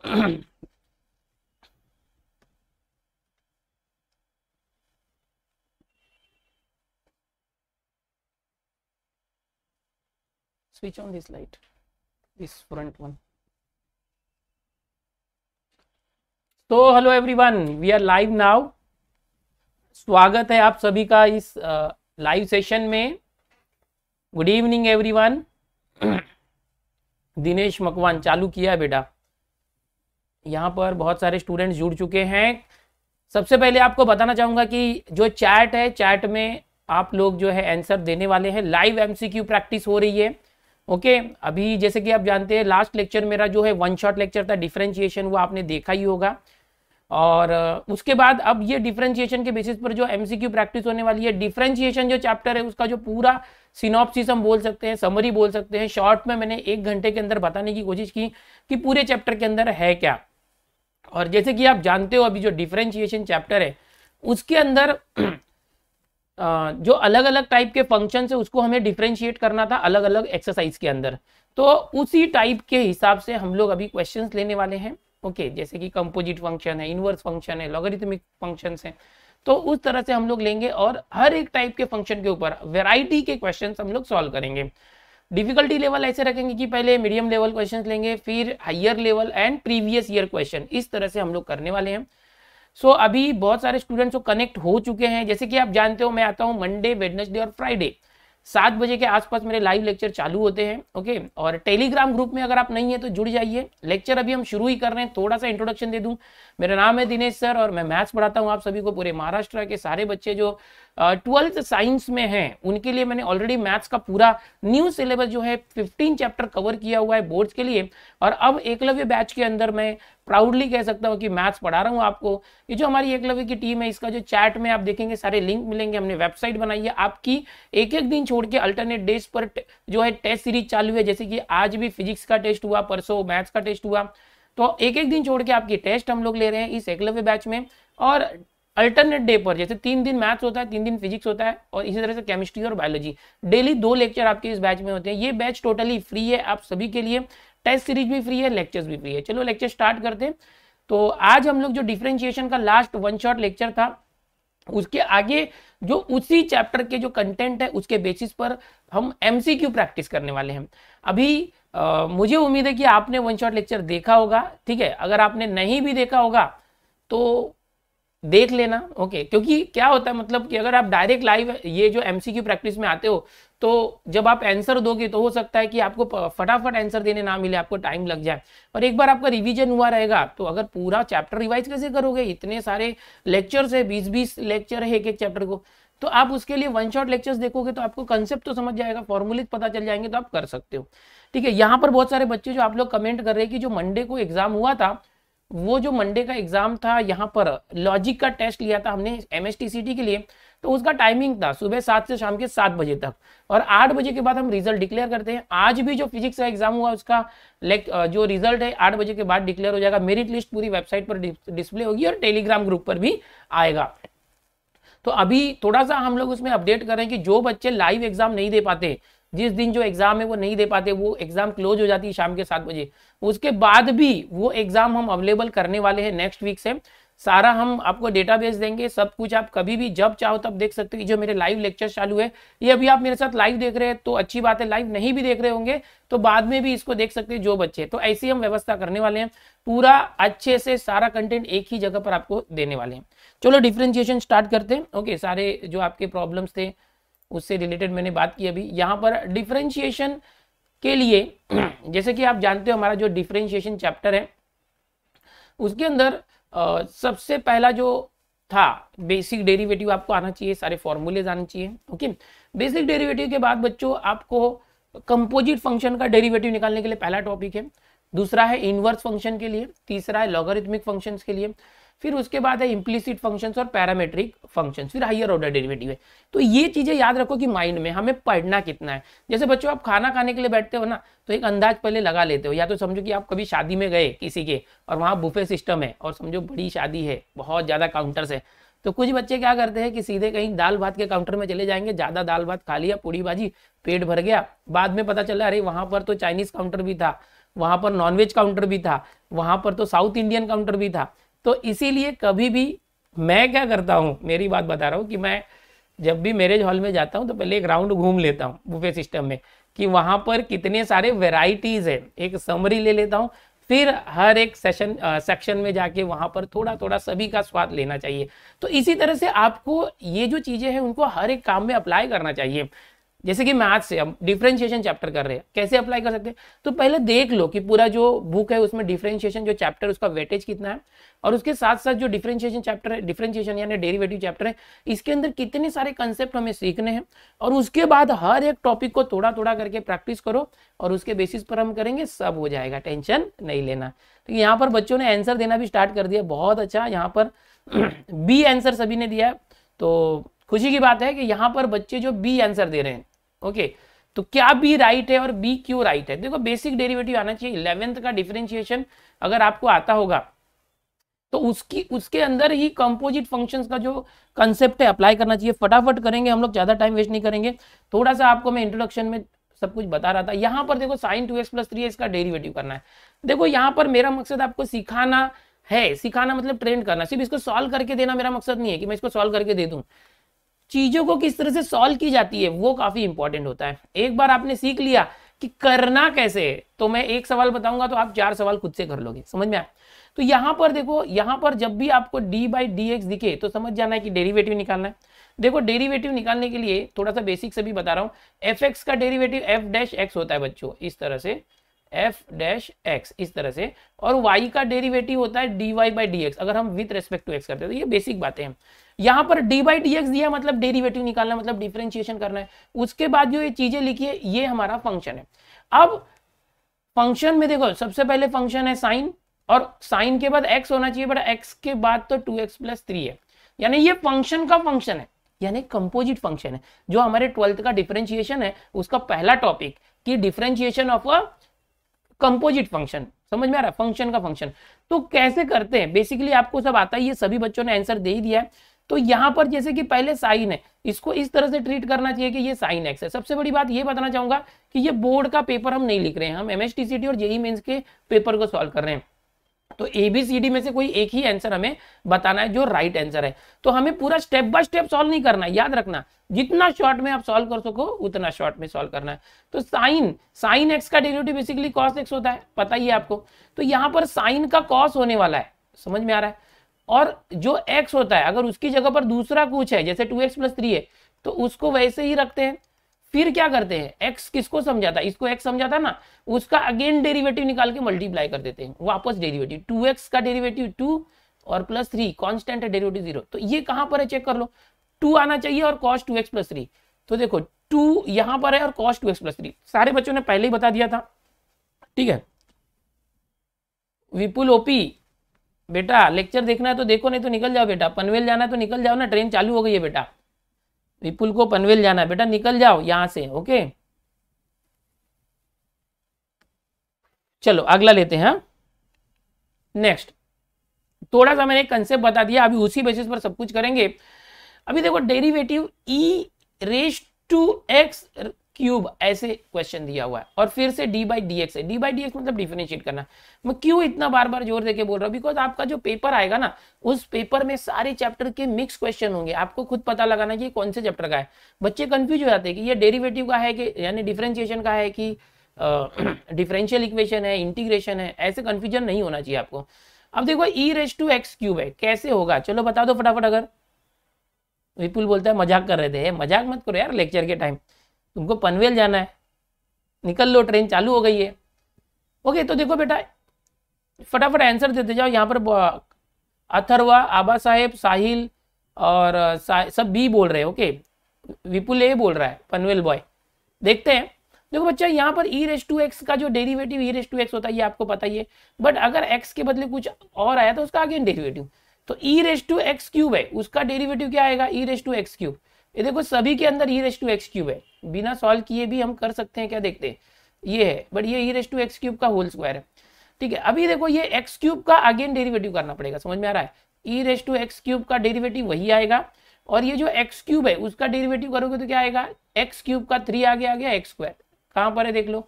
switch on this light this front one तो hello everyone we are live now स्वागत है आप सभी का इस लाइव uh, सेशन में good evening everyone Dinesh Makwana चालू किया बेटा यहाँ पर बहुत सारे स्टूडेंट्स जुड़ चुके हैं सबसे पहले आपको बताना चाहूँगा कि जो चैट है चैट में आप लोग जो है आंसर देने वाले हैं लाइव एमसीक्यू प्रैक्टिस हो रही है ओके अभी जैसे कि आप जानते हैं लास्ट लेक्चर मेरा जो है वन शॉट लेक्चर था डिफ्रेंशिएशन वो आपने देखा ही होगा और उसके बाद अब ये डिफ्रेंशिएशन के बेसिस पर जो एमसीक्यू प्रैक्टिस होने वाली है डिफ्रेंशिएशन जो चैप्टर है उसका जो पूरा सिनॉप्सिस हम बोल सकते हैं समरी बोल सकते हैं शॉर्ट में मैंने एक घंटे के अंदर बताने की कोशिश की कि पूरे चैप्टर के अंदर है क्या और जैसे कि आप जानते हो अभी जो डिफ्रेंशिएशन चैप्टर है उसके अंदर जो अलग अलग टाइप के फंक्शन है उसको हमें डिफ्रेंशिएट करना था अलग अलग एक्सरसाइज के अंदर तो उसी टाइप के हिसाब से हम लोग अभी क्वेश्चन लेने वाले हैं ओके okay, जैसे कि कंपोजिट फंक्शन है इनवर्स फंक्शन है लॉगरिथमिक फंक्शन है तो उस तरह से हम लोग लेंगे और हर एक टाइप के फंक्शन के ऊपर वेराइटी के क्वेश्चन हम लोग सॉल्व करेंगे डिफिकल्टी लेवल ऐसे रखेंगे कि पहले मीडियम लेवल क्वेश्चन लेंगे फिर higher level and previous year question इस तरह से हम लोग करने वाले हैं सो so, अभी बहुत सारे स्टूडेंट्स को कनेक्ट हो चुके हैं जैसे कि आप जानते हो मैं आता हूँ मंडे वेडनेसडे और फ्राइडे सात बजे के आसपास मेरे लाइव लेक्चर चालू होते हैं ओके और टेलीग्राम ग्रुप में अगर आप नहीं है तो जुड़ जाइए लेक्चर अभी हम शुरू ही कर रहे हैं थोड़ा सा इंट्रोडक्शन दे दूं मेरा नाम है दिनेश सर और मैं मैथ्स पढ़ाता हूं आप सभी को पूरे महाराष्ट्र के सारे बच्चे जो ट्वेल्थ साइंस में हैं उनके लिए मैंने ऑलरेडी मैथ्स का पूरा न्यू सिलेबस जो है फिफ्टीन चैप्टर कवर किया हुआ है बोर्ड्स के लिए और अब एकलव्य बैच के अंदर मैं प्राउडली कह सकता हूँ कि मैथ्स पढ़ा रहा हूँ आपको ये जो हमारी एकलव्य की टीम है इसका जो चैट में आप देखेंगे सारे लिंक मिलेंगे हमने वेबसाइट बनाई है आपकी एक एक दिन छोड़ के अल्टरनेट डेज पर जो है टेस्ट सीरीज चालू है जैसे कि आज भी फिजिक्स का टेस्ट हुआ परसों मैथ्स का टेस्ट हुआ तो एक एक दिन छोड़ के आपकी टेस्ट हम लोग ले रहे हैं इस एकलव्य बैच में और अल्टरनेट डे पर जैसे तीन दिन मैथ्स होता है तीन दिन फिजिक्स होता है और इसी तरह से केमिस्ट्री और बायोलॉजी डेली दो लेक्चर आपके इस बैच में होते हैं ये बैच टोटली फ्री है आप सभी के लिए टेस्ट सीरीज भी फ्री है लेक्चर्स भी फ्री है चलो लेक्चर स्टार्ट करते हैं तो आज हम लोग जो डिफ्रेंशिएशन का लास्ट वन शॉट लेक्चर था उसके आगे जो उसी चैप्टर के जो कंटेंट है उसके बेसिस पर हम एमसीक्यू प्रैक्टिस करने वाले हैं अभी आ, मुझे उम्मीद है कि आपने वन शॉट लेक्चर देखा होगा ठीक है अगर आपने नहीं भी देखा होगा तो देख लेना ओके क्योंकि क्या होता है मतलब कि अगर आप डायरेक्ट लाइव ये जो एमसीक्यू प्रैक्टिस में आते हो तो जब आप आंसर दोगे तो हो सकता है कि आपको फटाफट आंसर देने ना मिले आपको टाइम लग जाए और एक बार आपका रिवीजन हुआ रहेगा तो अगर पूरा चैप्टर रिवाइज कैसे करोगे इतने सारे लेक्चर्स है बीस बीस लेक्चर है एक एक चैप्टर को तो आप उसके लिए वन शॉट लेक्चर्स देखोगे तो आपको कंसेप्ट तो समझ जाएगा फॉर्मूले पता चल जाएंगे तो आप कर सकते हो ठीक है यहाँ पर बहुत सारे बच्चे जो आप लोग कमेंट कर रहे हैं कि जो मंडे को एग्जाम हुआ था वो जो मंडे का एग्जाम था यहाँ पर लॉजिक का टेस्ट लिया था हमने एम के लिए तो उसका टाइमिंग था सुबह सात से शाम के सात बजे तक और आठ बजे के बाद हम रिजल्ट डिक्लेयर करते हैं आज भी जो फिजिक्स का एग्जाम हुआ उसका लाइक जो रिजल्ट है आठ बजे के बाद डिक्लेयर हो जाएगा मेरिट लिस्ट पूरी वेबसाइट पर डिस्प्ले होगी और टेलीग्राम ग्रुप पर भी आएगा तो अभी थोड़ा सा हम लोग उसमें अपडेट करें कि जो बच्चे लाइव एग्जाम नहीं दे पाते जिस दिन जो एग्ज़ाम है वो नहीं दे पाते वो एग्ज़ाम क्लोज हो जाती है शाम के सात बजे उसके बाद भी वो एग्ज़ाम हम अवेलेबल करने वाले हैं नेक्स्ट वीक से सारा हम आपको डेटाबेस देंगे सब कुछ आप कभी भी जब चाहो तब देख सकते हो जो मेरे लाइव लेक्चर चालू है ये अभी आप मेरे साथ लाइव देख रहे हैं तो अच्छी बात है लाइव नहीं भी देख रहे होंगे तो बाद में भी इसको देख सकते हैं जो बच्चे तो ऐसी हम व्यवस्था करने वाले हैं पूरा अच्छे से सारा कंटेंट एक ही जगह पर आपको देने वाले हैं चलो डिफ्रेंशिएशन स्टार्ट करते हैं ओके सारे जो आपके प्रॉब्लम्स थे उससे रिलेटेड मैंने बात की अभी यहाँ पर डिफ्रेंशिएशन के लिए जैसे कि आप जानते हो हमारा जो डिफ्रेंशिएशन चैप्टर है उसके अंदर सबसे पहला जो था बेसिक डेरिवेटिव आपको आना चाहिए सारे फॉर्मूलेज आने चाहिए ओके बेसिक डेरिवेटिव के बाद बच्चों आपको कंपोजिट फंक्शन का डेरिवेटिव निकालने के लिए पहला टॉपिक है दूसरा है इनवर्स फंक्शन के लिए तीसरा है लॉगरिथमिक फंक्शंस के लिए फिर उसके बाद है इम्प्लीसिट फंक्शंस और पैरामेट्रिक फंक्शंस फिर हाइयर ऑर्डर डेरिवेटिव है तो ये चीज़ें याद रखो कि माइंड में हमें पढ़ना कितना है जैसे बच्चों आप खाना खाने के लिए बैठते हो ना तो एक अंदाज पहले लगा लेते हो या तो समझो कि आप कभी शादी में गए किसी के और वहाँ बुफे सिस्टम है और समझो बड़ी शादी है बहुत ज़्यादा काउंटर्स है तो कुछ बच्चे क्या करते हैं कि सीधे कहीं दाल भात के काउंटर में चले जाएंगे ज़्यादा दाल भात खा लिया पूड़ी भाजी पेट भर गया बाद में पता चला अरे वहाँ पर तो चाइनीज़ काउंटर भी था वहाँ पर नॉनवेज काउंटर भी था वहाँ पर तो साउथ इंडियन काउंटर भी था तो इसीलिए कभी भी मैं क्या करता हूँ मेरी बात बता रहा हूँ कि मैं जब भी मैरिज हॉल में जाता हूँ तो पहले एक राउंड घूम लेता हूँ बुफे सिस्टम में कि वहाँ पर कितने सारे वेराइटीज़ है एक समरी ले लेता हूँ फिर हर एक सेशन सेक्शन में जाके वहाँ पर थोड़ा थोड़ा सभी का स्वाद लेना चाहिए तो इसी तरह से आपको ये जो चीज़ें हैं उनको हर एक काम में अप्लाई करना चाहिए जैसे कि मैथ से हम डिफ्रेंशिएशन चैप्टर कर रहे हैं कैसे अप्लाई कर सकते हैं तो पहले देख लो कि पूरा जो बुक है उसमें डिफ्रेंशिएशन जो चैप्टर उसका वेटेज कितना है और उसके साथ साथ जो डिफ्रेंशिएशन चैप्टर है डिफ्रेंशिएशन यानी डेरिवेटिव चैप्टर है इसके अंदर कितने सारे कंसेप्ट हमें सीखने हैं और उसके बाद हर एक टॉपिक को थोड़ा थोड़ा करके प्रैक्टिस करो और उसके बेसिस पर हम करेंगे सब हो जाएगा टेंशन नहीं लेना तो यहाँ पर बच्चों ने आंसर देना भी स्टार्ट कर दिया बहुत अच्छा यहाँ पर बी आंसर सभी ने दिया है तो खुशी की बात है कि यहाँ पर बच्चे जो बी आंसर दे रहे हैं ओके तो क्या बी राइट है और बी क्यों राइट है देखो बेसिक डेरिवेटिव आना चाहिए इलेवेंथ का डिफरेंशिएशन अगर आपको आता होगा तो उसकी उसके अंदर ही कंपोजिट फंक्शंस का जो कंसेप्ट है अप्लाई करना चाहिए फटाफट करेंगे हम लोग ज़्यादा टाइम वेस्ट नहीं करेंगे थोड़ा सा आपको मैं इंट्रोडक्शन में सब कुछ बता रहा था यहाँ पर देखो sine two x plus three इसका डेरिवेटिव करना है देखो यहाँ पर मेरा मकसद आपको सिखाना है सिखाना मतलब ट्रेंड करना सिर्फ इसको सॉल्व करके देना मेरा मकसद नहीं है कि मैं इसको सॉल्व करके दे दूँ चीज़ों को किस तरह से सॉल्व की जाती है वो काफ़ी इंपॉर्टेंट होता है एक बार आपने सीख लिया कि करना कैसे है तो मैं एक सवाल बताऊंगा तो आप चार सवाल खुद से कर लोगे समझ में आए तो यहाँ पर देखो यहाँ पर जब भी आपको डी बाई डी एक्स दिखे तो समझ जाना है कि डेरिवेटिव निकालना है देखो डेरिवेटिव निकालने के लिए थोड़ा सा बेसिक से भी बता रहा हूं एफ एक्स का डेरिवेटिव एफ डैश एक्स होता है बच्चों इस तरह से एफ डैश एक्स इस तरह से और वाई का डेरिवेटिव होता है d y by d x अगर हम विथ रेस्पेक्ट टू एक्स करते हैं तो ये बेसिक बातें हैं यहां पर डी बाई डी एक्स दिया मतलब डेरिवेटिव निकालना मतलब डिफ्रेंशिएशन करना है उसके बाद जो ये चीजें लिखी है ये हमारा फंक्शन है अब फंक्शन में देखो सबसे पहले फंक्शन है साइन और साइन के बाद एक्स होना चाहिए बट एक्स के बाद तो टू एक्स प्लस थ्री है यानी ये फंक्शन का फंक्शन है यानी कंपोजिट फंक्शन है जो हमारे ट्वेल्थ का डिफ्रेंशिएशन है उसका पहला टॉपिक कि differentiation of a composite function समझ में आ रहा है फंक्शन का फंक्शन तो कैसे करते हैं बेसिकली आपको सब आता है ये सभी बच्चों ने आंसर दे ही दिया है तो यहां पर जैसे कि पहले साइन है इसको इस तरह से ट्रीट करना चाहिए कि ये साइन एक्स है सबसे बड़ी बात ये बताना चाहूंगा कि ये बोर्ड का पेपर हम नहीं लिख रहे हैं हम M S T C D और जेई मेन्स e के पेपर को सॉल्व कर रहे हैं तो ए बी सी डी में से कोई एक ही आंसर हमें बताना है जो राइट आंसर है तो हमें पूरा स्टेप बाय स्टेप सॉल्व नहीं करना है याद रखना जितना शॉर्ट में आप सॉल्व कर सको उतना शॉर्ट में सॉल्व करना है तो साइन साइन एक्स का डेरिवेटिव बेसिकली कॉस एक्स होता है पता ही है आपको तो यहां पर साइन का कॉस होने वाला है समझ में आ रहा है और जो x होता है अगर उसकी जगह पर दूसरा कुछ है जैसे टू एक्स प्लस थ्री है तो उसको वैसे ही रखते हैं फिर क्या करते हैं x किसको समझाता है इसको x समझाता ना उसका अगेन डेरिवेटिव निकाल के मल्टीप्लाई कर देते हैं वापस डेरिवेटिव टू एक्स का डेरिवेटिव टू और प्लस थ्री कॉन्स्टेंट है डेरिवेटिव जीरो तो ये कहां पर है चेक कर लो टू आना चाहिए और cos two x plus three तो देखो टू यहां पर है और cos two x plus three सारे बच्चों ने पहले ही बता दिया था ठीक है विपुल ओपी बेटा लेक्चर देखना है तो देखो नहीं तो निकल जाओ बेटा पनवेल जाना है तो निकल जाओ ना ट्रेन चालू हो गई है बेटा विपुल को पनवेल जाना है बेटा निकल जाओ यहाँ से ओके चलो अगला लेते हैं नेक्स्ट हाँ? थोड़ा सा मैंने एक कंसेप्ट बता दिया अभी उसी बेसिस पर सब कुछ करेंगे अभी देखो derivative e raise to x cube ऐसे क्वेश्चन दिया हुआ है और फिर से डी बाई डी एक्स है डी बाई डी एक्स मतलब डिफिनेशिएट करना मैं क्यों इतना बार बार जोर देके बोल रहा हूँ बिकॉज आपका जो पेपर आएगा ना उस पेपर में सारे चैप्टर के मिक्स क्वेश्चन होंगे आपको खुद पता लगाना कि कौन से चैप्टर का है बच्चे कंफ्यूज हो जाते हैं कि ये डेरिवेटिव का है कि यानी डिफ्रेंशिएशन का है कि डिफरेंशियल इक्वेशन है इंटीग्रेशन है ऐसे कंफ्यूजन नहीं होना चाहिए आपको अब देखो e raise to x cube है कैसे होगा चलो बता दो फटाफट अगर विपुल बोलता है मजाक कर रहे थे मजाक मत करो यार लेक्चर के टाइम तुमको पनवेल जाना है निकल लो ट्रेन चालू हो गई है ओके तो देखो बेटा फटाफट आंसर देते जाओ यहाँ पर अथरवा आबा साहेब साहिल और सा, सब बी बोल रहे हैं ओके विपुल ए बोल रहा है पनवेल बॉय देखते हैं देखो बच्चा यहाँ पर ई रेस टू एक्स का जो derivative e raise to x होता है ये आपको पता ही है बट अगर एक्स के बदले कुछ और आया तो उसका अगेन डेरिवेटिव तो e raise to x cube है उसका डेरिवेटिव क्या आएगा e raise to x cube ये देखो सभी के अंदर e raise to x cube है बिना सॉल्व किए भी हम कर सकते हैं क्या देखते हैं ये है बट ये e raise to x cube का होल स्क्वायर है ठीक है अभी देखो ये एक्स क्यूब का अगेन डेरिवेटिव करना पड़ेगा समझ में आ रहा है e raise to x cube का डेरिवेटिव वही आएगा और ये जो एक्स क्यूब है उसका डेरिवेटिव करोगे तो क्या आएगा एक्स क्यूब का थ्री आगे आ गया एक्स स्क्वायर कहाँ पर है देख लो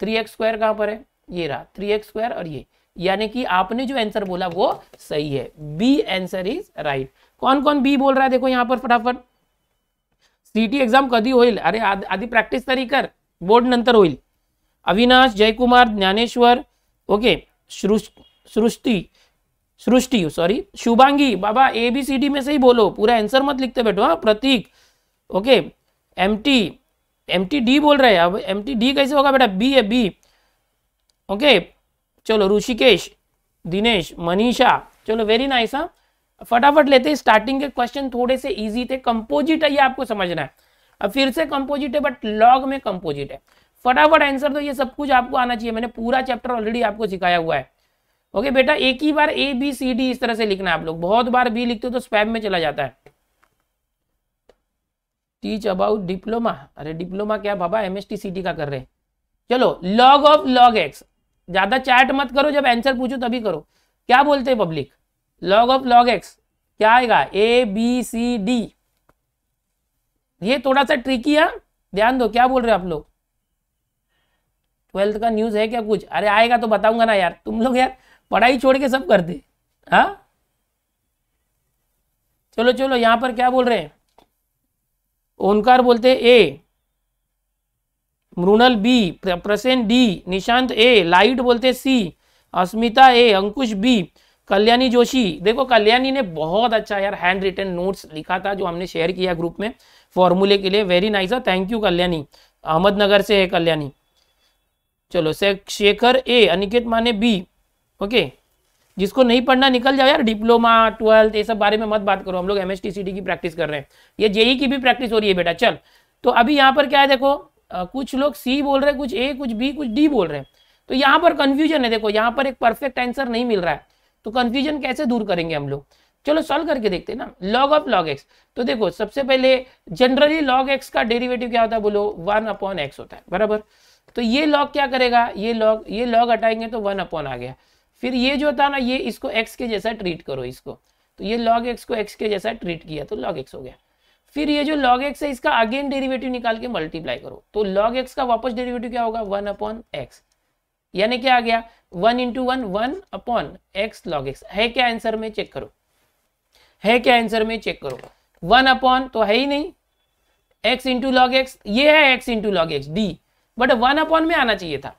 थ्री एक्स स्क्वायर कहाँ पर है ये रहा थ्री एक्स स्क्वायर और ये यानी कि आपने जो आंसर बोला वो सही है बी आंसर इज राइट कौन कौन बी बोल रहा है देखो यहाँ पर फटाफट टी एक्जाम कभी होल अरे आधी प्रैक्टिस तरी कर बोर्ड नंतर होल अविनाश जयकुमार ज्ञानेश्वर ओके सृष्टि सृष्टि सॉरी शुभांगी बाबा ए बी सी डी में से ही बोलो पूरा आंसर मत लिखते बैठो हाँ Prateek okay M T M T D बोल रहे हैं अब एम टी डी कैसे होगा बेटा बी है बी ओके चलो ऋषिकेश दिनेश मनीषा चलो वेरी नाइस हाँ फटाफट लेते हैं स्टार्टिंग के क्वेश्चन थोड़े से इजी थे कंपोजिट है ये आपको समझना है अब फिर से कंपोजिट है बट लॉग में कंपोजिट है फटाफट आंसर तो ये सब कुछ आपको आना चाहिए मैंने पूरा चैप्टर ऑलरेडी आपको सिखाया हुआ है ओके बेटा एक ही बार ए बी सी डी इस तरह से लिखना है आप लोग बहुत बार बी लिखते हो तो स्पैम में चला जाता है टीच अबाउट डिप्लोमा अरे डिप्लोमा क्या बाबा एमएसटी सीटी का कर रहे हैं चलो लॉग ऑफ लॉग एक्स ज्यादा चैट मत करो जब आंसर पूछो तभी करो क्या बोलते हैं public log of log x क्या आएगा ए बी सी डी ये थोड़ा सा ट्रिकी है ध्यान दो क्या बोल रहे हो आप लोग ट्वेल्थ का न्यूज है क्या कुछ अरे आएगा तो बताऊंगा ना यार तुम लोग यार पढ़ाई छोड़ के सब करते हाँ चलो चलो यहां पर क्या बोल रहे हैं ओंकार बोलते A Mrinal B Prashant D Nishant A light बोलते C Asmita A Ankush B Kalyani Joshi देखो कल्याणी ने बहुत अच्छा यार हैंड रिटर्न नोट्स लिखा था जो हमने शेयर किया ग्रुप में फॉर्मूले के लिए वेरी नाइस है थैंक यू कल्याणी अहमदनगर से है कल्याणी चलो से शेखर ए अनिकेत माने बी ओके जिसको नहीं पढ़ना निकल जाओ यार डिप्लोमा ट्वेल्थ ये सब बारे में मत बात करो हम लोग एम एस की प्रैक्टिस कर रहे हैं ये जेई e की भी प्रैक्टिस हो रही है बेटा चल तो अभी यहाँ पर क्या है देखो आ, कुछ लोग सी बोल रहे हैं कुछ ए कुछ बी कुछ डी बोल रहे हैं तो यहाँ पर कन्फ्यूजन है देखो यहाँ पर एक परफेक्ट आंसर नहीं मिल रहा है तो कंफ्यूजन कैसे दूर करेंगे हम लोग चलो सॉल्व करके देखते हैं ना लॉग ऑफ लॉग एक्स तो देखो सबसे पहले जनरली लॉग एक्स का डेरिवेटिव क्या होता है बोलो वन अपॉन एक्स होता है बराबर तो ये लॉग क्या करेगा ये लॉग ये लॉग हटाएंगे तो वन अपॉन आ गया फिर ये जो था ना ये इसको एक्स के जैसा ट्रीट करो इसको तो ये लॉग एक्स को एक्स के जैसा ट्रीट किया तो लॉग एक्स हो गया फिर ये जो लॉग एक्स है इसका अगेन डेरिवेटिव निकाल के मल्टीप्लाई करो तो लॉग एक्स का वापस डेरिवेटिव क्या होगा वन अपॉन एक्स यानी क्या आ गया one into one one upon x log x है क्या आंसर में चेक करो है क्या आंसर में चेक करो वन अपॉन तो है ही नहीं एक्स इंटू लॉग एक्स ये है x into log x d but one upon में आना चाहिए था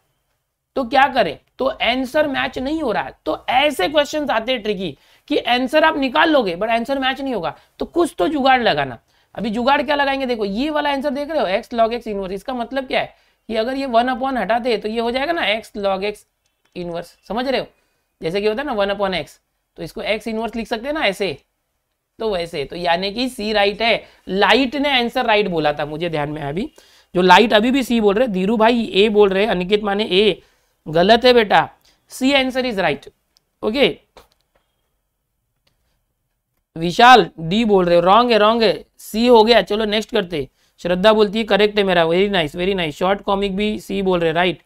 तो क्या करें तो आंसर मैच नहीं हो रहा है तो ऐसे क्वेश्चन आते हैं ट्रिकी कि आंसर आप निकाल लोगे बट आंसर मैच नहीं होगा तो कुछ तो जुगाड़ लगाना अभी जुगाड़ क्या लगाएंगे देखो ये वाला आंसर देख रहे हो एक्स लॉग एक्स इनवर्स इसका मतलब क्या है कि अगर ये वन अपॉन हटाते तो ये हो जाएगा ना एक्स लॉग एक्स इनवर्स समझ रहे हो जैसे कि होता है ना वन अपॉन एक्स तो इसको एक्स इनवर्स लिख सकते हैं ना ऐसे तो वैसे तो यानी कि सी राइट है लाइट ने आंसर राइट बोला था मुझे ध्यान में अभी जो लाइट अभी भी सी बोल रहे धीरू भाई ए बोल रहे अनिकेत माने ए गलत है बेटा C answer is right okay Vishal D बोल रहे रॉन्ग है रॉन्ग है सी हो गया चलो नेक्स्ट करते हैं श्रद्धा बोलती है करेक्ट है मेरा very nice very nice short comic भी सी बोल रहे राइट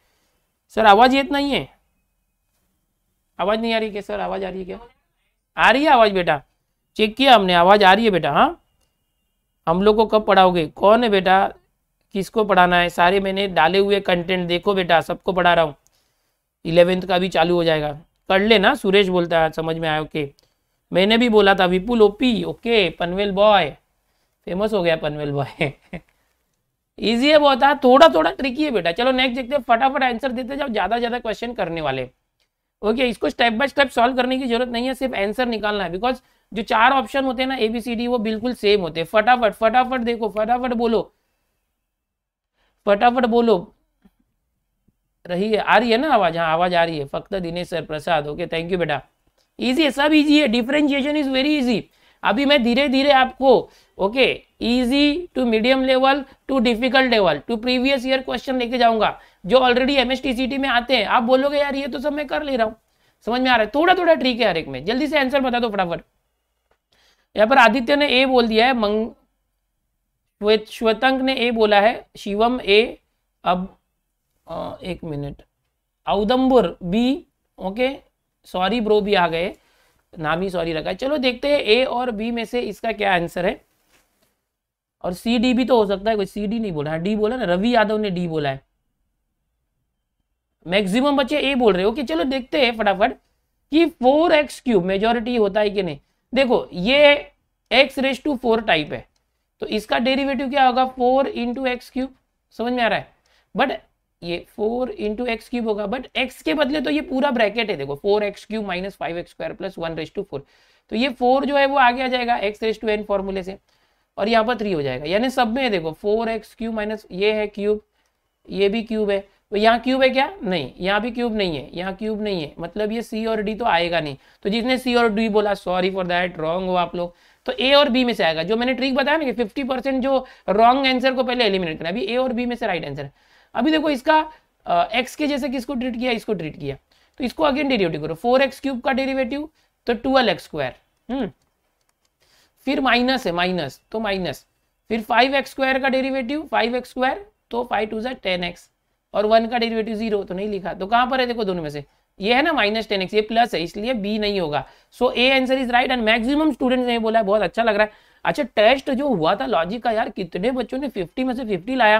सर आवाज़ इतना नहीं है आवाज़ नहीं आ रही क्या सर आवाज़ आ रही है क्या आ रही है आवाज़ बेटा चेक किया हमने आवाज़ आ रही है बेटा हाँ हम लोग को कब पढ़ाओगे कौन है बेटा किसको पढ़ाना है सारे मैंने डाले हुए कंटेंट देखो बेटा सबको पढ़ा रहा हूँ इलेवेंथ का भी चालू हो जाएगा कर लेना सुरेश बोलता है समझ में आया ओके मैंने भी बोला था Vipul OP okay Panvel boy famous हो गया पनवेल बॉय इजी है बहुत है हाँ, थोड़ा थोड़ा ट्रिकी है बेटा चलो नेक्स्ट देखते हैं फटाफट आंसर देते जब ज्यादा ज्यादा क्वेश्चन करने वाले ओके इसको स्टेप बाय स्टेप सॉल्व करने की जरूरत नहीं है सिर्फ आंसर निकालना है बिकॉज जो चार ऑप्शन होते हैं ना एबीसीडी वो बिल्कुल सेम होते हैं फटाफट फटाफट देखो फटाफट बोलो फटाफट बोलो रही है आ रही है ना आवाज हाँ आवाज आ रही है फक्त Dinesh sir Prasad okay thank you बेटा इजी है सब इजी है डिफरेंशिएशन इज वेरी इजी अभी मैं धीरे धीरे आपको okay easy to medium level to difficult level to previous year question लेके जाऊंगा जो ऑलरेडी एम में आते हैं आप बोलोगे यार ये तो सब मैं कर ले रहा हूँ समझ में आ रहा है थोड़ा थोड़ा ठीक है हर एक में जल्दी से आंसर बता दो फटाफट यहाँ पर आदित्य ने ए बोल दिया है मंग श्वेतंक ने ए बोला है शिवम ए अब आ, एक minute Audumbar B okay sorry bro भी आ गए नाम ही सॉरी रखा है चलो देखते हैं ए और बी में से इसका क्या आंसर है और सी डी भी तो हो सकता है कोई सी डी नहीं बोला डी हाँ, बोला ना रवि यादव ने डी बोला है मैक्सिमम बच्चे ए बोल रहे हो कि चलो देखते हैं फटाफट कि फोर एक्स क्यूब मेजोरिटी होता है कि नहीं देखो ये x raise to four type है तो इसका डेरिवेटिव क्या होगा फोर इंटू एक्स क्यूब समझ में आ रहा है बट ये फोर इंटू एक्स क्यूब होगा बट एक्स के बदले तो ये पूरा ब्रैकेट है देखो four x cube minus five x square plus one raise to four तो ये फोर जो है वो आगे आ जाएगा एक्स रेस टू एन फॉर्मूले से और यहाँ पर थ्री हो जाएगा यानी सब में देखो फोर एक्स क्यूब माइनस ये है क्यूब ये भी क्यूब है तो यहाँ क्यूब है क्या नहीं यहाँ भी क्यूब नहीं है यहाँ क्यूब नहीं है मतलब ये सी और डी तो आएगा नहीं तो जिसने सी और डी बोला सॉरी फॉर दैट रॉन्ग हो आप लोग तो ए और बी में से आएगा जो मैंने ट्रिक बताया ना कि 50 परसेंट जो रॉन्ग आंसर को पहले एलिमिनेट करना अभी ए और बी में से राइट आंसर है अभी देखो इसका एक्स के जैसे किसको ट्रीट किया इसको ट्रीट किया तो इसको अगेन डेरिवेटिव करो फोर एक्स क्यूब का डेरिवेटिव तो ट्वेल्व एक्स स्क्वायर फिर माइनस है माइनस तो माइनस फिर फाइव एक्स स्क्वायर का डेरिवेटिव फाइव एक्स स्क्वायर तो फाइव टू जै टेन एक्स और वन का डेरिवेटिव जीरो तो नहीं लिखा तो कहां पर है देखो दोनों में से ये है ना माइनस टेन एक्स ये प्लस है इसलिए बी नहीं होगा so A answer is right and maximum student ने बोला है बहुत अच्छा लग रहा है अच्छा टेस्ट जो हुआ था लॉजिक का यार कितने बच्चों ने फिफ्टी में से फिफ्टी लाया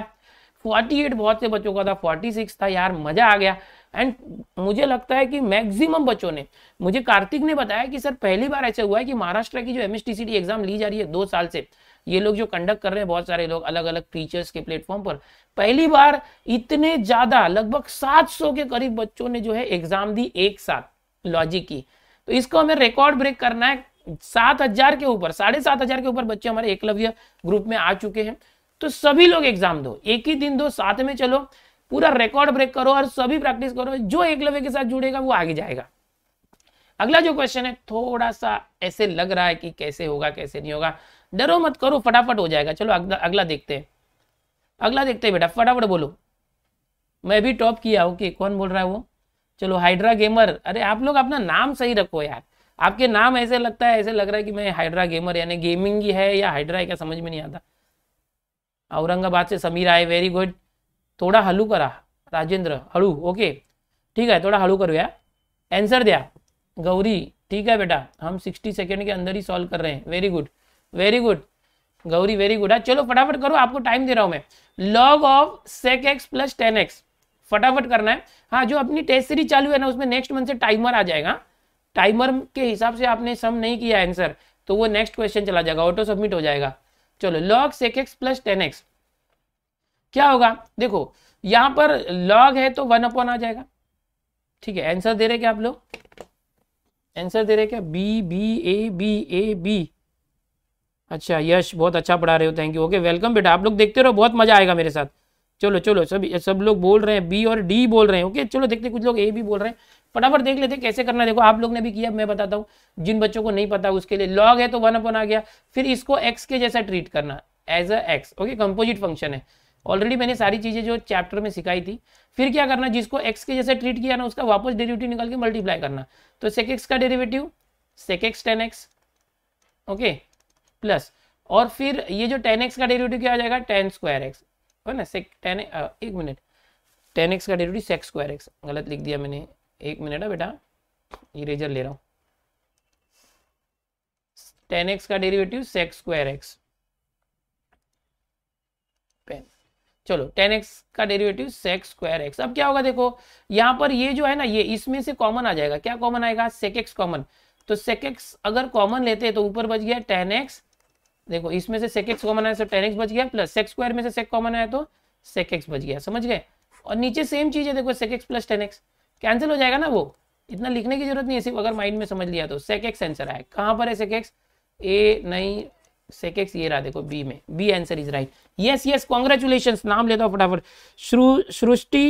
फोर्टी एट बहुत से बच्चों का था फोर्टी सिक्स था यार मजा आ गया एंड मुझे लगता है कि मैक्सिमम बच्चों ने मुझे कार्तिक ने बताया कि सर पहली बार ऐसा हुआ है कि महाराष्ट्र की जो एम एग्जाम ली जा रही है दो साल से ये लोग जो कंडक्ट कर रहे हैं बहुत सारे लोग अलग अलग टीचर्स के प्लेटफॉर्म पर पहली बार इतने ज्यादा लगभग 700 के करीब बच्चों ने जो है एग्जाम दी एक साथ लॉजिक की तो इसको हमें रिकॉर्ड ब्रेक करना है सात हजार के ऊपर साढ़े सात हजार के ऊपर बच्चे हमारे एकलव्य ग्रुप में आ चुके हैं तो सभी लोग एग्जाम दो एक ही दिन दो साथ में चलो पूरा रिकॉर्ड ब्रेक करो और सभी प्रैक्टिस करो जो एक लवे के साथ जुड़ेगा वो आगे जाएगा अगला जो क्वेश्चन है थोड़ा सा ऐसे लग रहा है कि कैसे होगा कैसे नहीं होगा डरो मत करो फटाफट हो जाएगा चलो अगला अगला देखते हैं अगला देखते हैं बेटा फटाफट बोलो मैं भी टॉप किया ओके कौन बोल रहा है वो चलो हाइड्रा गेमर अरे आप लोग अपना नाम सही रखो यार आपके नाम ऐसे लगता है ऐसे लग रहा है कि मैं हाइड्रा गेमर यानी गेमिंग ही है या हाइड्रा है क्या समझ में नहीं आता औरंगाबाद से समीर आए वेरी गुड थोडा हलू करा राजेंद्र हलू ओके ठीक है थोडा हळू करूया एंसर दिया गौरी ठीक है बेटा हम 60 सेकेंड के अंदर ही सॉल्व कर रहे हैं very good very good Gauri very good है चलो फटाफट करो आपको टाइम दे रहा हूं मैं log of sec x plus tan x फटाफट करना है हाँ जो अपनी टेस्ट सीरीज चालू है ना उसमें नेक्स्ट मंथ से टाइमर आ जाएगा टाइमर के हिसाब से आपने सम नहीं किया आंसर तो वो नेक्स्ट क्वेश्चन चला जाएगा ऑटो सबमिट हो जाएगा चलो log sec x plus tan x क्या होगा देखो यहां पर लॉग है तो वन अपॉन आ जाएगा ठीक है आंसर दे रहे क्या आप लोग आंसर दे रहे क्या B B A B A B अच्छा यश बहुत अच्छा पढ़ा रहे हो थैंक यू ओके वेलकम बेटा आप लोग देखते रहो बहुत मजा आएगा मेरे साथ चलो चलो सब सब लोग बोल रहे हैं बी और डी बोल रहे हैं ओके चलो देखते कुछ लोग ए भी बोल रहे हैं फटाफट देख लेते कैसे करना देखो आप लोग ने भी किया मैं बताता हूँ जिन बच्चों को नहीं पता उसके लिए लॉग है तो वन अपन आ गया फिर इसको एक्स के जैसा ट्रीट करना as a x okay composite function है ऑलरेडी मैंने सारी चीज़ें जो चैप्टर में सिखाई थी फिर क्या करना जिसको एक्स के जैसे ट्रीट किया ना उसका वापस डेरिवेटिव निकाल के मल्टीप्लाई करना तो सेक एक्स का derivative sec x tan x okay plus और फिर ये जो टेन एक्स का डेरिवेटिव क्या आ जाएगा टेन स्क्वायर एक्स है ना सेक टेन uh, एक मिनट टेन एक्स का डेरिवेटिव सेक्स स्क्वायर एक्स गलत लिख दिया मैंने एक मिनट है बेटा इरेजर ले रहा हूँ टेन एक्स का डेरिवेटिव सेक्स स्क्वायर एक्स चलो टेन एक्स का डेरिवेटिव सेक्स स्क्वायर एक्स अब क्या होगा देखो यहां पर ये जो है ना ये इसमें से कॉमन आ जाएगा क्या कॉमन आएगा सेक एक्स कॉमन तो सेक एक्स अगर कॉमन लेते हैं तो ऊपर बच गया टेन एक्स देखो इसमें से सेक एक्स कॉमन आया तो टेन एक्स बच गया प्लस सेक्स स्क्वायर में से सेक कॉमन आया तो सेक एक्स बच गया समझ गए और नीचे सेम चीज है देखो sec x plus tan x cancel हो जाएगा ना वो इतना लिखने की जरूरत नहीं है सिर्फ अगर माइंड में समझ लिया तो एक्स आंसर आए कहाँ पर है एक्स ए नहीं एक्स ये रहा देखो बी में B answer is right yes yes congratulation नाम लेता हूँ फटाफट श्रु सृष्टि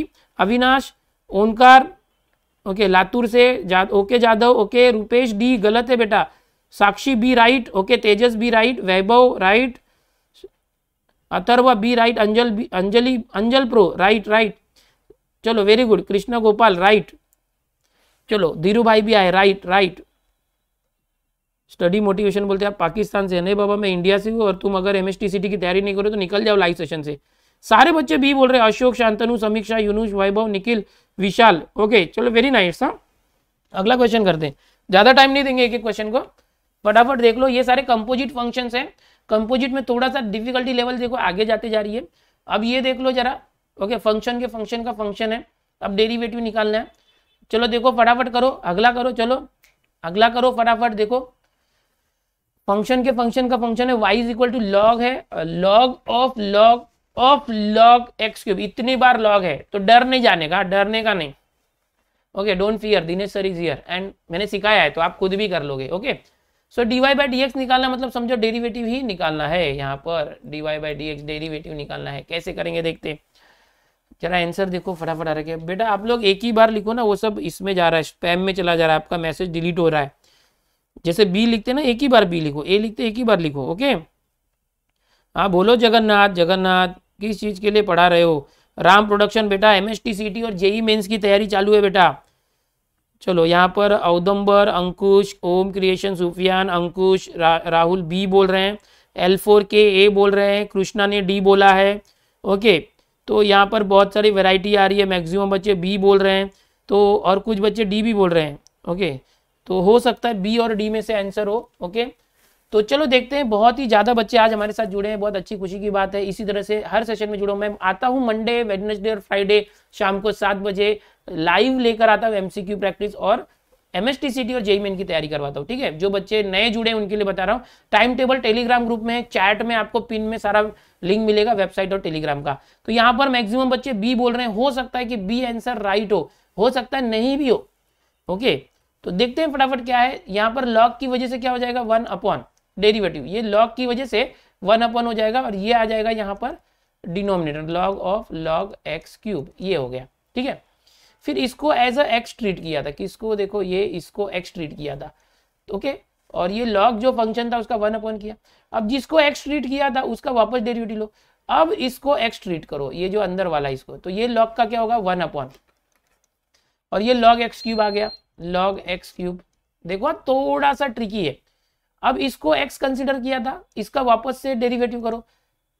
अविनाश ओंकार ओके लातूर से जा okay Jadhav okay Rupesh D गलत है बेटा Sakshi B right okay Tejas B right Vaibhav right Atharva B right अंजल बी अंजलि अंजल प्रो राइट राइट चलो very good Krishna Gopal right चलो धीरू भाई भी आए राइट राइट स्टडी मोटिवेशन बोलते हैं आप पाकिस्तान से नहीं बाबा मैं इंडिया से हूँ और तुम अगर एम की तैयारी नहीं करो तो निकल जाओ लाइव सेशन से सारे बच्चे भी बोल रहे अशोक शांतनु समीक्षा यूनुष वैभव निखिल विशाल ओके चलो वेरी नाइस हाँ अगला क्वेश्चन करते हैं ज़्यादा टाइम नहीं देंगे एक एक क्वेश्चन को फटाफट देख लो ये सारे कंपोजिट फंक्शंस हैं कंपोजिट में थोड़ा सा डिफिकल्टी लेवल देखो आगे जाते जा रही है अब ये देख लो जरा ओके फंक्शन के फंक्शन का फंक्शन है अब डेरिवेटिव निकालना है चलो देखो फटाफट करो अगला करो चलो अगला करो फटाफट देखो फंक्शन के फंक्शन का फंक्शन है y is equal to log है log of log of log x cube इतनी बार लॉग है तो डर नहीं जाने का डरने का नहीं okay don't fear Dinesh sir is here and मैंने सिखाया है तो आप खुद भी कर लोगे okay so d y by d निकालना मतलब समझो डेरीवेटिव ही निकालना है यहाँ पर डीवाई बाई डी डेरीवेटिव निकालना है कैसे करेंगे देखते हैं चला आंसर देखो फटाफट आ रहा है बेटा आप लोग एक ही बार लिखो ना वो सब इसमें जा रहा है स्पैम में चला जा रहा है आपका मैसेज डिलीट हो रहा है जैसे बी लिखते ना एक ही बार बी लिखो ए लिखते एक ही बार लिखो ओके हाँ बोलो जगन्नाथ जगन्नाथ किस चीज़ के लिए पढ़ा रहे हो राम प्रोडक्शन बेटा एम एस और जेई मेन्स e की तैयारी चालू है बेटा चलो यहाँ पर औदम्बर अंकुश ओम क्रिएशन सूफियान अंकुश रा, राहुल बी बोल रहे हैं एल फोर के ए बोल रहे हैं कृष्णा ने डी बोला है ओके तो यहाँ पर बहुत सारी वैरायटी आ रही है मैक्सिमम बच्चे बी बोल रहे हैं तो और कुछ बच्चे डी भी बोल रहे हैं ओके तो हो सकता है बी और डी में से आंसर हो ओके तो चलो देखते हैं बहुत ही ज़्यादा बच्चे आज हमारे साथ जुड़े हैं बहुत अच्छी खुशी की बात है इसी तरह से हर सेशन में जुड़ो मैं आता हूँ मंडे वेडनेसडे और फ्राइडे शाम को सात बजे लाइव लेकर आता हूँ एमसीक्यू प्रैक्टिस और एम एस और JEE main e e e की तैयारी करवाता हूँ ठीक है जो बच्चे नए जुड़े हैं उनके लिए बता रहा हूँ टाइम टेबल टेलीग्राम ग्रुप में चैट में आपको पिन में सारा लिंक मिलेगा वेबसाइट और टेलीग्राम का तो यहाँ पर मैक्सिमम बच्चे बी बोल रहे हैं हो सकता है कि बी आंसर राइट हो हो सकता है नहीं भी हो ओके तो देखते हैं फटाफट क्या है यहाँ पर लॉग की वजह से क्या हो जाएगा वन अपॉन डेरिवेटिव ये लॉग की वजह से वन अपॉन हो जाएगा और ये आ जाएगा यहाँ पर denominator log of log x cube ये हो गया ठीक है फिर इसको एज अ एक्स ट्रीट किया था किसको देखो ये इसको एक्स ट्रीट किया था ओके okay? और ये लॉग जो फंक्शन था उसका वन अपॉन किया अब जिसको एक्स ट्रीट किया था उसका वापस डेरिवेटिव लो अब इसको एक्स ट्रीट करो ये जो अंदर वाला इसको तो ये लॉग का क्या होगा वन अपॉन और ये लॉग एक्स क्यूब आ गया लॉग एक्स क्यूब देखो थोड़ा सा ट्रिकी है अब इसको एक्स कंसिडर किया था इसका वापस से डेरीवेटिव करो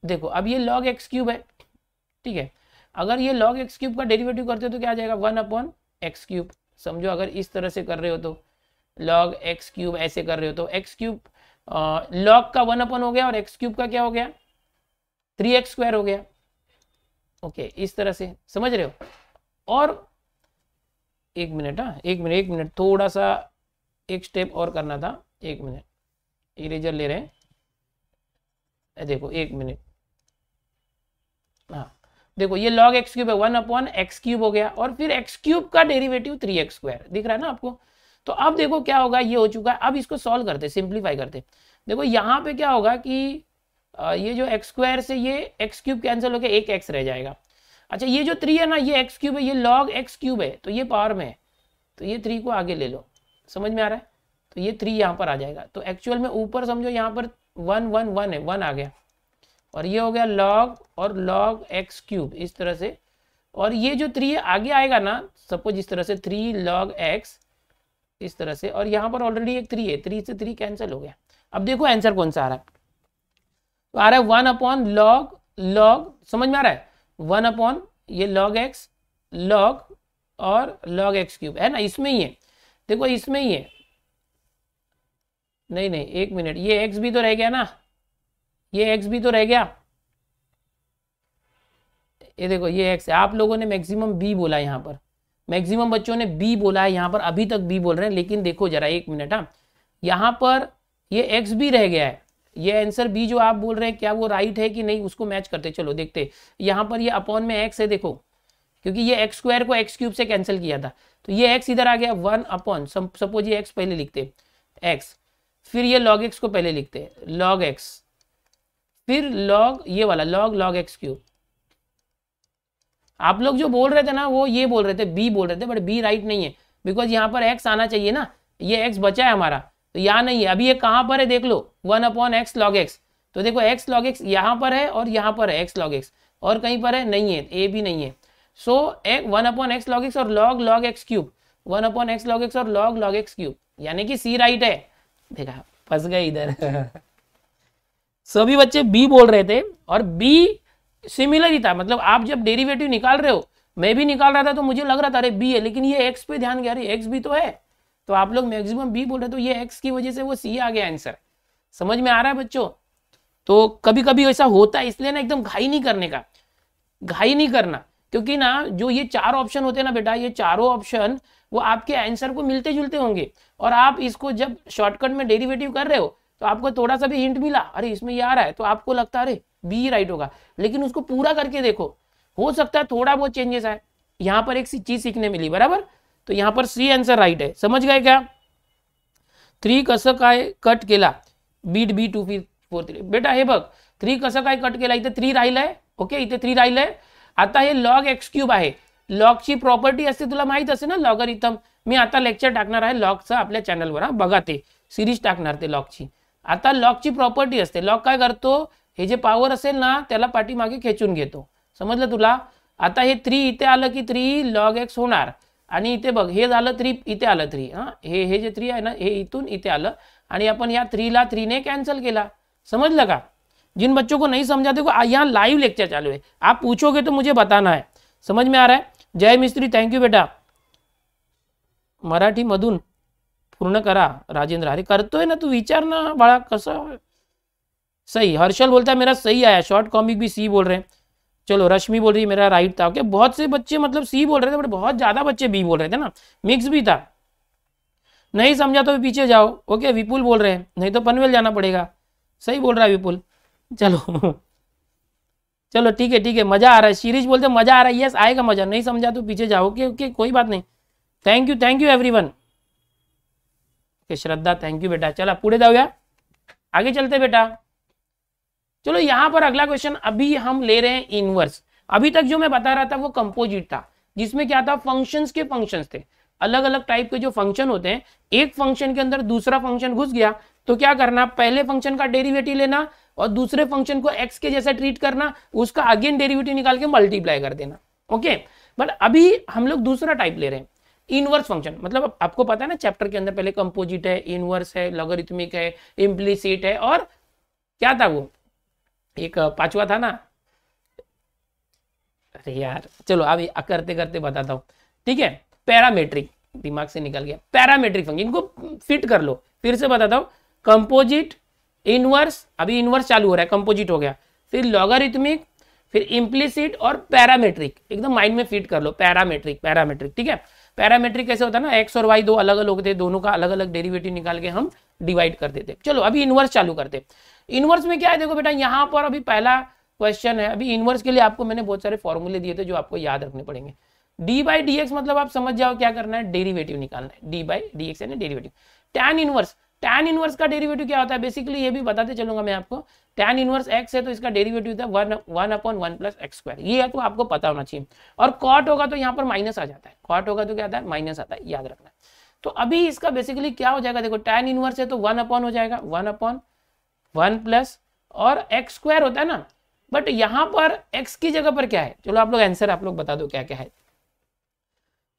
देखो अब ये लॉग एक्स क्यूब है ठीक है अगर ये लॉग एक्स क्यूब का डेरीवेटिव करते हो तो क्या आ जाएगा वन अपॉन एक्स क्यूब समझो अगर इस तरह से कर रहे हो तो लॉग एक्स क्यूब ऐसे कर रहे हो तो एक्स क्यूब लॉग का वन अपन हो गया और एक्स क्यूब का क्या हो गया थ्री एक्स स्क्वायर हो गया ओके okay, इस तरह से समझ रहे हो और एक मिनट हाँ एक मिनट एक मिनट थोड़ा सा एक स्टेप और करना था एक मिनट इरेजर ले रहे हैं देखो एक मिनट हाँ देखो ये लॉग एक्स क्यूब है वन अपॉन एक्स क्यूब हो गया और फिर एक्स क्यूब का डेरिवेटिव थ्री एक्स स्क्वायर दिख रहा है ना आपको तो अब देखो क्या होगा ये हो चुका है अब इसको सॉल्व करते सिंप्लीफाई करते देखो यहाँ पे क्या होगा कि ये जो एक्स स्क्वायर से ये एक्स क्यूब कैंसिल होकर एक एक्स रह जाएगा अच्छा ये जो थ्री है ना ये एक्स क्यूब है ये लॉग एक्स क्यूब है तो ये पावर में है तो ये थ्री को आगे ले लो समझ में आ रहा है तो ये थ्री यहाँ पर आ जाएगा तो एक्चुअल में ऊपर समझो यहाँ पर वन वन वन है वन आ गया और ये हो गया लॉग और लॉग एक्स क्यूब इस तरह से और ये जो थ्री आगे आएगा ना सपोज इस तरह से थ्री लॉग एक्स इस तरह से और यहाँ पर ऑलरेडी एक थ्री है थ्री से थ्री कैंसिल हो गया अब देखो आंसर कौन सा आ रहा है तो आ रहा है वन अपॉन लॉग लॉग समझ में आ रहा है वन अपॉन ये लॉग एक्स लॉग और लॉग एक्स क्यूब है ना इसमें ही है देखो इसमें ही है नहीं नहीं एक मिनट ये एक्स भी तो रह गया ना ये एक्स भी तो रह गया ये देखो ये एक्स है आप लोगों ने मैक्सिमम बी बोला यहाँ पर मैक्सिमम बच्चों ने बी बोला है यहाँ पर अभी तक बी बोल रहे हैं लेकिन देखो जरा एक मिनट हाँ यहाँ पर ये एक्स भी रह गया है ये आंसर बी जो आप बोल रहे हैं क्या वो राइट है कि नहीं उसको मैच करते चलो देखते यहाँ पर ये अपॉन में एक्स है देखो क्योंकि ये एक्स स्क्वायर को एक्स क्यूब से कैंसिल किया था तो ये एक्स इधर आ गया वन अपॉन सपोज ये एक्स पहले लिखते एक्स फिर ये लॉग एक्स को पहले लिखते लॉग एक्स फिर लॉग ये वाला लॉग लॉग एक्स क्यूब आप लोग जो बोल रहे थे ना वो ये बोल रहे थे बी बोल रहे थे बट बी राइट नहीं है बिकॉज यहाँ पर एक्स आना चाहिए ना ये एक्स बचा है हमारा तो यहाँ नहीं है अभी ये कहाँ पर है देख लो one upon x log x तो देखो एक्स लॉग एक्स यहाँ पर है और यहाँ पर है एक्स लॉग एक्स और कहीं पर है नहीं है ए भी नहीं है सो एक one upon x log x और log log x cube one upon x log x और लॉग लॉग एक्स क्यूब यानी कि सी राइट है देखा फंस गए इधर सभी बच्चे बी बोल रहे थे और बी सिमिलर ही था मतलब आप जब डेरिवेटिव निकाल रहे हो मैं भी निकाल रहा था तो मुझे लग रहा था अरे बी है लेकिन ये एक्स पे ध्यान गया अरे एक्स भी तो है तो आप लोग मैक्सिमम बी बोल रहे तो ये एक्स की वजह से वो सी आ गया आंसर समझ में आ रहा है बच्चों तो कभी कभी ऐसा होता है इसलिए ना एकदम घाई नहीं करने का घाई नहीं करना क्योंकि ना जो ये चार ऑप्शन होते हैं ना बेटा ये चारों ऑप्शन वो आपके आंसर को मिलते जुलते होंगे और आप इसको जब शॉर्टकट में डेरिवेटिव कर रहे हो तो आपको थोड़ा सा भी हिंट मिला अरे इसमें ये आ रहा है तो आपको लगता है अरे बी राइट होगा लेकिन उसको पूरा करके देखो हो सकता है थोड़ा बहुत चेंजेस आए यहां पर एक चीज सीखने मिली बराबर तो यहां पर सी आंसर राइट है समझ गए क्या थ्री कसं काय कट केला बीट बी टू फी फोर थ्री बेटा हे बघ थ्री कसं काय कट केला इथे थ्री राहिलं आहे ओके इथे थ्री राहिलं आहे आता हे लॉग एक्स क्यूब आहे लॉगची प्रॉपर्टी असते तुला माहीत असेल ना लॉगरिथम मी आता लेक्चर टाकणार आहे लॉगचं आपल्या चॅनलवर हा बघा ते सिरीज टाकणार ते लॉगची आता लॉगची प्रॉपर्टी असते लॉग काय करतो हे जे पॉवर असेल ना पाठीमागे खेचून घेतो समजलं तुला आता हे थ्री इथे आलं की थ्री लॉग एक्स होणार आणि इथे बघ थ्री इथे आलं थ्री हाँ हे हे जे थ्री है ना हे इथून इथे आलं आणि आपण या थ्रीला थ्रीने कैंसिल केला समझ लगा जिन बच्चों को नहीं समझा देखो यहाँ लाइव लेक्चर चालू है आप पूछोगे तो मुझे बताना है समझ में आ रहा है जय मिस्त्री थैंक यू बेटा मराठी मधुन पूर्ण करा राजेंद्र अरे करतोय ना तू विचार ना बाळा कस सही हर्षल बोलता है मेरा सही आया शॉर्ट कॉमिक भी सी बोल रहे हैं चलो रश्मि बोल रही है मेरा राइट था ओके बहुत से बच्चे मतलब सी बोल रहे थे बट बहुत ज़्यादा बच्चे बी बोल रहे थे ना मिक्स भी था नहीं समझा तो पीछे जाओ ओके विपुल बोल रहे हैं नहीं तो पनवेल जाना पड़ेगा सही बोल रहा है विपुल चलो चलो ठीक है ठीक है मज़ा आ रहा है सीरीज बोलते मज़ा आ रहा है यस आएगा मज़ा नहीं समझा तो पीछे जाओ ओके ओके कोई बात नहीं thank you thank you one okay Shraddha thank you बेटा चला पूरे जाओ यार आगे चलते बेटा चलो यहाँ पर अगला क्वेश्चन अभी हम ले रहे हैं इनवर्स अभी तक जो मैं बता रहा था वो कंपोजिट था जिसमें क्या था फंक्शन के फंक्शन थे अलग अलग टाइप के जो फंक्शन होते हैं एक फंक्शन के अंदर दूसरा फंक्शन घुस गया तो क्या करना पहले फंक्शन का डेरिवेटिव लेना और दूसरे फंक्शन को एक्स के जैसा ट्रीट करना उसका अगेन डेरिवेटिव निकाल के मल्टीप्लाई कर देना ओके बट अभी हम लोग दूसरा टाइप ले रहे हैं इनवर्स फंक्शन मतलब आपको पता है ना चैप्टर के अंदर पहले कंपोजिट है इनवर्स है लॉगरिथमिक है इम्प्लीसिट है और क्या था वो एक पांचवा था ना अरे यार चलो अभी करते करते बताता हूँ ठीक है पैरामेट्रिक दिमाग से निकल गया पैरामेट्रिक फंक्शन इनको फिट कर लो फिर से बताता हूँ कंपोजिट इनवर्स अभी इनवर्स चालू हो रहा है कंपोजिट हो गया फिर लॉगरिथमिक फिर इम्प्लीसिट और पैरामेट्रिक एकदम माइंड में फिट कर लो पैरामेट्रिक पैरामेट्रिक ठीक है पैरामेट्रिक कैसे होता है ना एक्स और वाई दो अलग अलग होते हैं दोनों का अलग अलग डेरिवेटिव निकाल के हम डिवाइड कर देते चलो अभी इनवर्स चालू करते इनवर्स में क्या है देखो बेटा यहाँ पर अभी पहला क्वेश्चन है अभी इनवर्स के लिए आपको मैंने बहुत सारे फॉर्मूले दिए थे जो आपको याद रखने पड़ेंगे डी बाई डी एक्स मतलब आप समझ जाओ क्या करना है डेरिवेटिव निकालना है डी बाई डी एक्स यानी derivative tan inverse tan inverse का डेरिवेटिव क्या होता है बेसिकली ये भी बताते चलूंगा मैं आपको टैन इनवर्स एक्स है तो इसका डेरिवेटिव था one one upon one plus x square ये तो आपको पता होना चाहिए और कॉट होगा तो यहाँ पर माइनस आ जाता है कॉट होगा तो क्या आता है माइनस आता है याद रखना है तो अभी इसका बेसिकली क्या हो जाएगा देखो टेन इनवर्स है तो वन अपॉन हो जाएगा वन अपॉन वन प्लस और एक्स स्क्वायर होता है ना बट यहाँ पर एक्स की जगह पर क्या है चलो आप लोग आंसर आप लोग बता दो क्या क्या है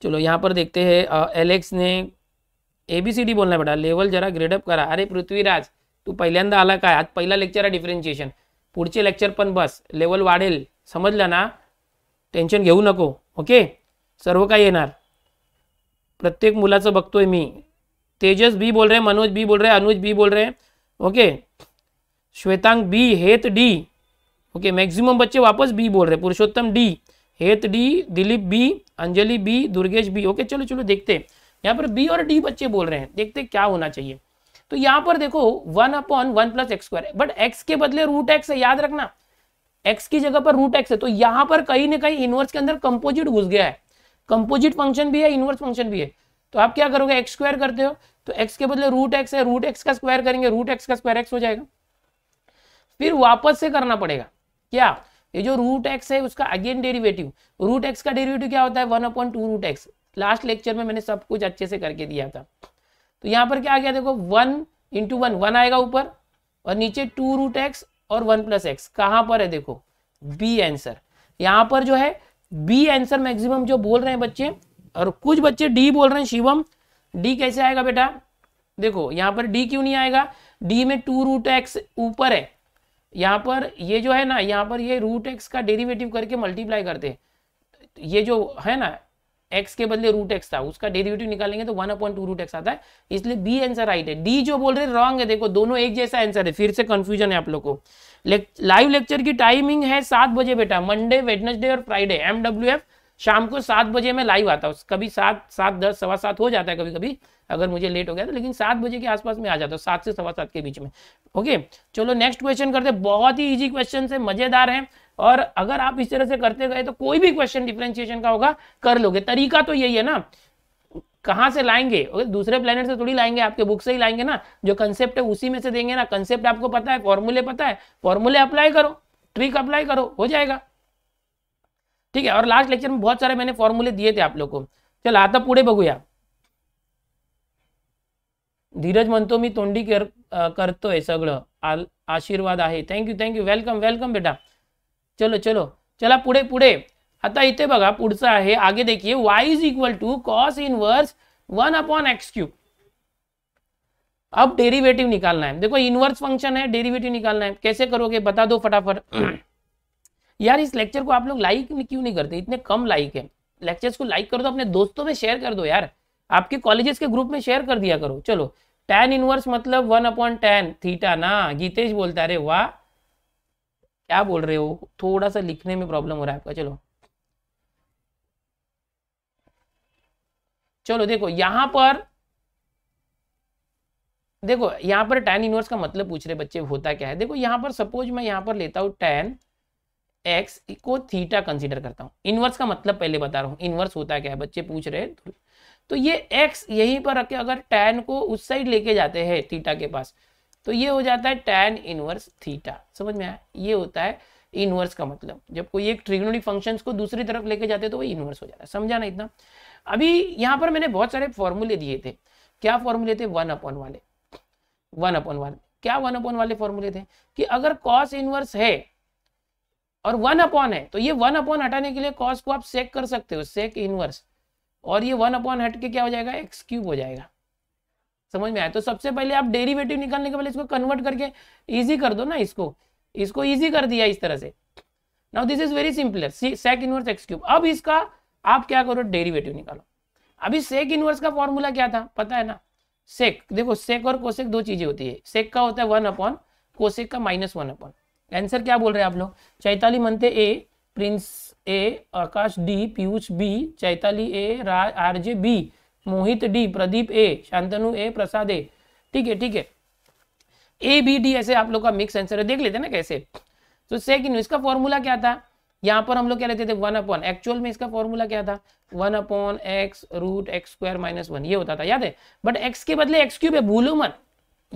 चलो यहाँ पर देखते हैं एलेक्स ने ए बी सी डी बोलना बेटा लेवल जरा ग्रेडअप करा अरे पृथ्वीराज तू पहिल्यांदा आला काय आज पहिला लेक्चर है डिफरेंशिएशन पुढचे लेक्चर पण बस लेवल वाढेल समजलं ना टेन्शन घेऊ नको ओके सर्व काही येणार प्रत्येक मुला बगतो है मी तेजस बी बोल रहे हैं मनोज बी बोल रहे हैं अनुज बी बोल रहे हैं okay Shwetang B Het D okay maximum बच्चे वापस बी बोल रहे हैं Purushottam D Het D Dilip B Anjali B Durgesh B okay चलो चलो देखते हैं यहाँ पर बी और डी बच्चे बोल रहे हैं देखते क्या होना चाहिए तो यहाँ पर देखो one upon one plus x square but x के बदले रूट एक्स है याद रखना एक्स की जगह पर रूट एक्स है तो यहाँ पर कहीं ना कहीं इनवर्स के अंदर कंपोजिट घुस गया है कंपोजिट फंक्शन भी है इनवर्स फंक्शन भी है तो आप क्या करोगे एक्स स्क्वायर करते हो तो एक्स के बदले रूट एक्स है रूट एक्स का स्क्वायर करेंगे रूट एक्स का स्क्वायर एक्स हो जाएगा फिर वापस से करना पड़ेगा क्या ये जो रूट एक्स है उसका अगेन डेरिवेटिव रूट एक्स का डेरिवेटिव क्या होता है one upon two root x last lecture में मैंने सब कुछ अच्छे से करके दिया था तो यहाँ पर क्या आ गया देखो वन इंटू वन वन आएगा ऊपर और नीचे टू रूट एक्स और वन प्लस एक्स कहाँ पर है देखो बी आंसर यहाँ पर जो है बी आंसर मैक्सिमम जो बोल रहे हैं बच्चे और कुछ बच्चे डी बोल रहे हैं शिवम डी कैसे आएगा बेटा देखो यहां पर डी क्यों नहीं आएगा डी में टू रूट एक्स ऊपर है यहां पर ये जो है ना यहां पर ये रूट एक्स का डेरिवेटिव करके मल्टीप्लाई करते हैं ये जो है ना एक्स के बदले रूट एक्स था उसका डेरिवेटिव निकालेंगे तो one upon two root x आता है इसलिए बी आंसर राइट है डी जो बोल रहे रॉन्ग है देखो दोनों एक जैसा आंसर है फिर से कंफ्यूजन है आप लोग को लाइव लेक्चर की टाइमिंग है सात बजे बेटा मंडे वेडनेसडे और फ्राइडे एफ शाम को सात बजे मैं लाइव आता हूँ कभी सात सात दस सवा सात हो जाता है कभी कभी अगर मुझे लेट हो गया तो लेकिन सात बजे के आसपास में आ जाता हूँ सात से सवा सात के बीच में ओके चलो नेक्स्ट क्वेश्चन करते बहुत ही इजी क्वेश्चन है मजेदार है और अगर आप इस तरह से करते गए तो कोई भी क्वेश्चन डिफ्रेंशिएशन का होगा कर लोगे तरीका तो यही है ना कहाँ से लाएंगे ओके दूसरे प्लेनेट से थोड़ी लाएंगे आपके बुक से ही लाएंगे ना जो कंसेप्ट है उसी में से देंगे ना कंसेप्ट आपको पता है फॉर्मूले पता है फॉर्मूले अप्लाई करो ट्रिक अप्लाई करो हो जाएगा ठीक है और लास्ट लेक्चर में बहुत सारे मैंने फॉर्मूले दिए थे आप लोग को चल आता पूरे बघूया धीरज म्हणतो मी तोंडी कर है सगळं आशीर्वाद है thank you thank you welcome welcome बेटा चलो चलो चला पुढे पुढे आता इतने बघा पुढचं आगे देखिए y is equal to cos inverse one upon x cube अब डेरिवेटिव निकालना है देखो इनवर्स फंक्शन है डेरिवेटिव निकालना है कैसे करोगे बता दो फटाफट यार इस लेक्चर को आप लोग लाइक क्यों नहीं करते इतने कम लाइक है लेक्चर्स को लाइक कर दो अपने दोस्तों में शेयर कर दो यार आपके कॉलेजेस के ग्रुप में शेयर कर दिया करो चलो टेन इनवर्स मतलब वन अपॉन टेन थीटा ना गीतेश बोलता है अरे वाह क्या बोल रहे हो थोड़ा सा लिखने में प्रॉब्लम हो रहा है आपका चलो चलो देखो यहां पर देखो यहां पर टेन इनवर्स का मतलब पूछ रहे बच्चे होता क्या है देखो यहां पर सपोज मैं यहां पर लेता हूं टेन एक्स को थीटा कंसीडर करता हूं इनवर्स का मतलब पहले बता रहा हूं इनवर्स होता क्या है बच्चे पूछ रहे हैं तो ये एक्स यहीं पर रखे अगर टेन को उस साइड लेके जाते हैं थीटा के पास तो ये हो जाता है टेन इनवर्स थीटा समझ में आया ये होता है इनवर्स का मतलब जब कोई एक ट्रिग्नोटिक फंक्शंस को दूसरी तरफ लेके जाते हैं तो वो इनवर्स हो जाता है समझाना इतना अभी यहां पर मैंने बहुत सारे फॉर्मूले दिए थे क्या फॉर्मूले थे वन अपॉन वाले वन अपॉन वाले क्या वन अपॉन वाले फॉर्मूले थे कि अगर कॉस इनवर्स है और वन अपॉन है तो ये वन अपॉन हटाने के लिए कॉस को आप सेक कर सकते हो सेक इनवर्स और ये वन अपॉन हट के क्या हो जाएगा एक्स क्यूब हो जाएगा समझ में आया तो सबसे पहले आप डेरिवेटिव निकालने के पहले इसको कन्वर्ट करके इजी कर दो ना इसको इसको इजी कर दिया इस तरह से now this is very simpler sec inverse x cube अब इसका आप क्या करो डेरिवेटिव निकालो अभी सेक इनवर्स का फॉर्मूला क्या था पता है ना सेक देखो सेक और कोसेक दो चीजें होती है सेक का होता है वन अपॉन कोसेक का माइनस वन अपॉन आंसर क्या बोल रहे हैं आप लोग चैताली मनते A Prince A Akash D Piyush B Chaitali A Raj J B Mohit D Pradeep A Shantanu A Prasad A ठीक है ठीक है ए बी डी ऐसे आप लोग का मिक्स आंसर है देख लेते ना कैसे तो सेक इनवर्स का फॉर्मूला क्या था यहाँ पर हम लोग क्या लेते थे वन अपॉन एक्चुअल में इसका फॉर्मूला क्या था one upon x root x square minus one ये होता था याद है बट एक्स के बदले एक्स क्यूब है भूलो मत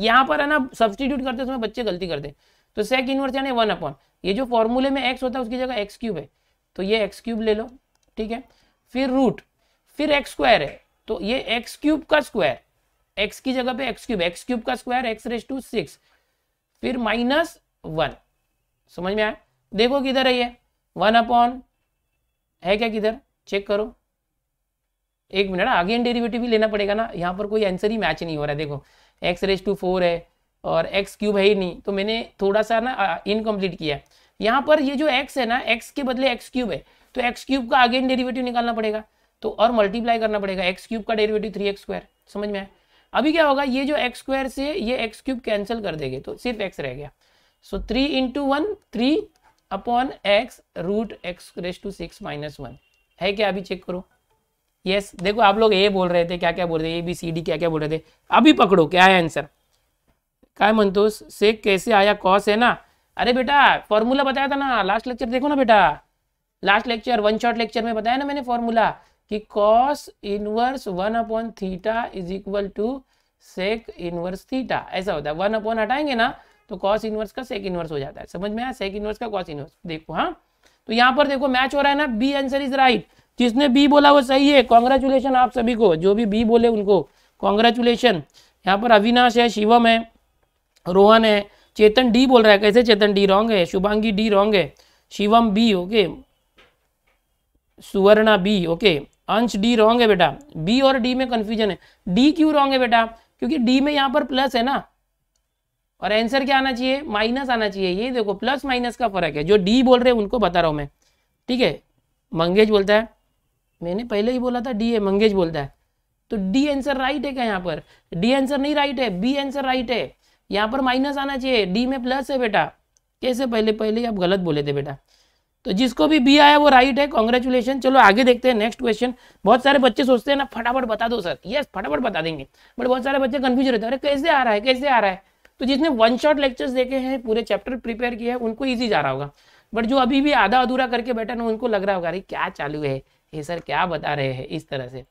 यहाँ पर है ना सब्सटीट्यूट करते समय बच्चे गलती करते तो सेक इनवर्स यानी वन अपॉन ये जो फॉर्मूले में एक्स होता है उसकी जगह एक्स क्यूब है तो ये एक्स क्यूब ले लो ठीक है फिर रूट फिर एक्स स्क्वायर है तो ये एक्स क्यूब का स्क्वायर एक्स की जगह पे एक्स क्यूब एक्स क्यूब का square x raise to six फिर माइनस वन समझ में आया देखो किधर है ये वन अपॉन है क्या किधर चेक करो एक मिनट आगे डेरिवेटिव भी लेना पड़ेगा ना यहाँ पर कोई आंसर ही मैच नहीं हो रहा है देखो एक्स रेस टू फोर है और एक्स क्यूब है ही नहीं तो मैंने थोड़ा सा ना इनकम्प्लीट किया यहाँ पर ये जो एक्स है ना एक्स के बदले एक्स क्यूब है तो एक्स क्यूब का अगेन डेरिवेटिव निकालना पड़ेगा तो और मल्टीप्लाई करना पड़ेगा एक्स क्यूब का डेरिवेटिव थ्री एक्स स्क्वायर समझ में आए अभी क्या होगा ये जो एक्स स्क्वायर से ये एक्स क्यूब कैंसिल कर देंगे तो सिर्फ एक्स रह गया so three into one three upon x root x raise to six minus one है क्या अभी चेक करो यस yes, देखो आप लोग ए बोल रहे थे क्या क्या बोल रहे थे ए बी सी डी क्या क्या बोल रहे थे अभी पकड़ो क्या है आंसर क्या है मंतोष से कैसे आया कॉस है ना अरे बेटा फॉर्मूला बताया था ना लास्ट लेक्चर देखो ना बेटा last lecture one short lecture में बताया ना मैंने फॉर्मूला कि cos inverse one upon theta is equal to sec inverse theta ऐसा होता है वन अपॉन हटाएंगे ना तो कॉस इनवर्स का सेक इनवर्स हो जाता है समझ में आया सेक इनवर्स का कॉस इनवर्स देखो हाँ तो यहाँ पर देखो मैच हो रहा है ना बी आंसर इज राइट जिसने बी बोला वो सही है कॉन्ग्रेचुलेशन आप सभी को जो भी बी बोले उनको कॉन्ग्रेचुलेशन यहाँ पर अविनाश है शिवम है रोहन है चेतन डी बोल रहा है कैसे चेतन डी रॉन्ग है शुभांगी डी रॉन्ग है Shivam B okay Suvarna B okay Ansh D wrong है बेटा बी और डी में कन्फ्यूजन है डी क्यों रॉन्ग है बेटा क्योंकि डी में यहाँ पर प्लस है ना और आंसर क्या आना चाहिए माइनस आना चाहिए ये देखो प्लस माइनस का फर्क है जो डी बोल रहे हैं उनको बता रहा हूँ मैं ठीक है मंगेज बोलता है मैंने पहले ही बोला था डी है मंगेज बोलता है तो डी आंसर राइट है क्या यहाँ पर डी आंसर नहीं राइट है बी आंसर राइट है यहाँ पर माइनस आना चाहिए डी में प्लस है बेटा कैसे पहले पहले आप गलत बोले थे बेटा तो जिसको भी बी आया वो राइट है कॉन्ग्रेचुलेशन चलो आगे देखते हैं नेक्स्ट क्वेश्चन बहुत सारे बच्चे सोचते हैं ना फटाफट बता दो सर यस फटाफट बता देंगे बट बहुत सारे बच्चे कन्फ्यूज रहते हैं अरे कैसे आ रहा है कैसे आ रहा है तो जिसने वन शॉट लेक्चर्स देखे हैं पूरे चैप्टर प्रिपेयर किया है उनको ईजी जा रहा होगा बट जो अभी भी आधा अधूरा करके बैठा ना उनको लग रहा होगा अरे क्या चालू है ये सर क्या बता रहे हैं इस तरह से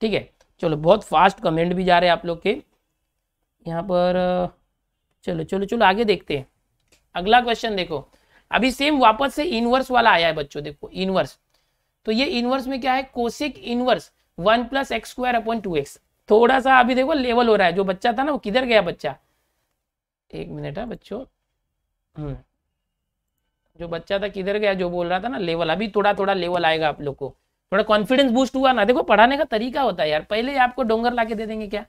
ठीक है चलो बहुत फास्ट कमेंट भी जा रहे हैं आप लोग के यहाँ पर चलो चलो चलो आगे देखते हैं अगला क्वेश्चन देखो अभी सेम वापस से इनवर्स वाला आया है बच्चों देखो इनवर्स तो ये इनवर्स में क्या है cosec inverse one plus x square upon two x थोड़ा सा अभी देखो लेवल हो रहा है जो बच्चा था ना वो किधर गया बच्चा एक मिनट है हाँ बच्चों हम्म। जो बच्चा था किधर गया जो बोल रहा था ना लेवल अभी थोड़ा थोड़ा लेवल आएगा आप लोग को थोड़ा कॉन्फिडेंस बूस्ट हुआ ना देखो पढ़ाने का तरीका होता है यार पहले ही आपको डोंगर लाके दे देंगे क्या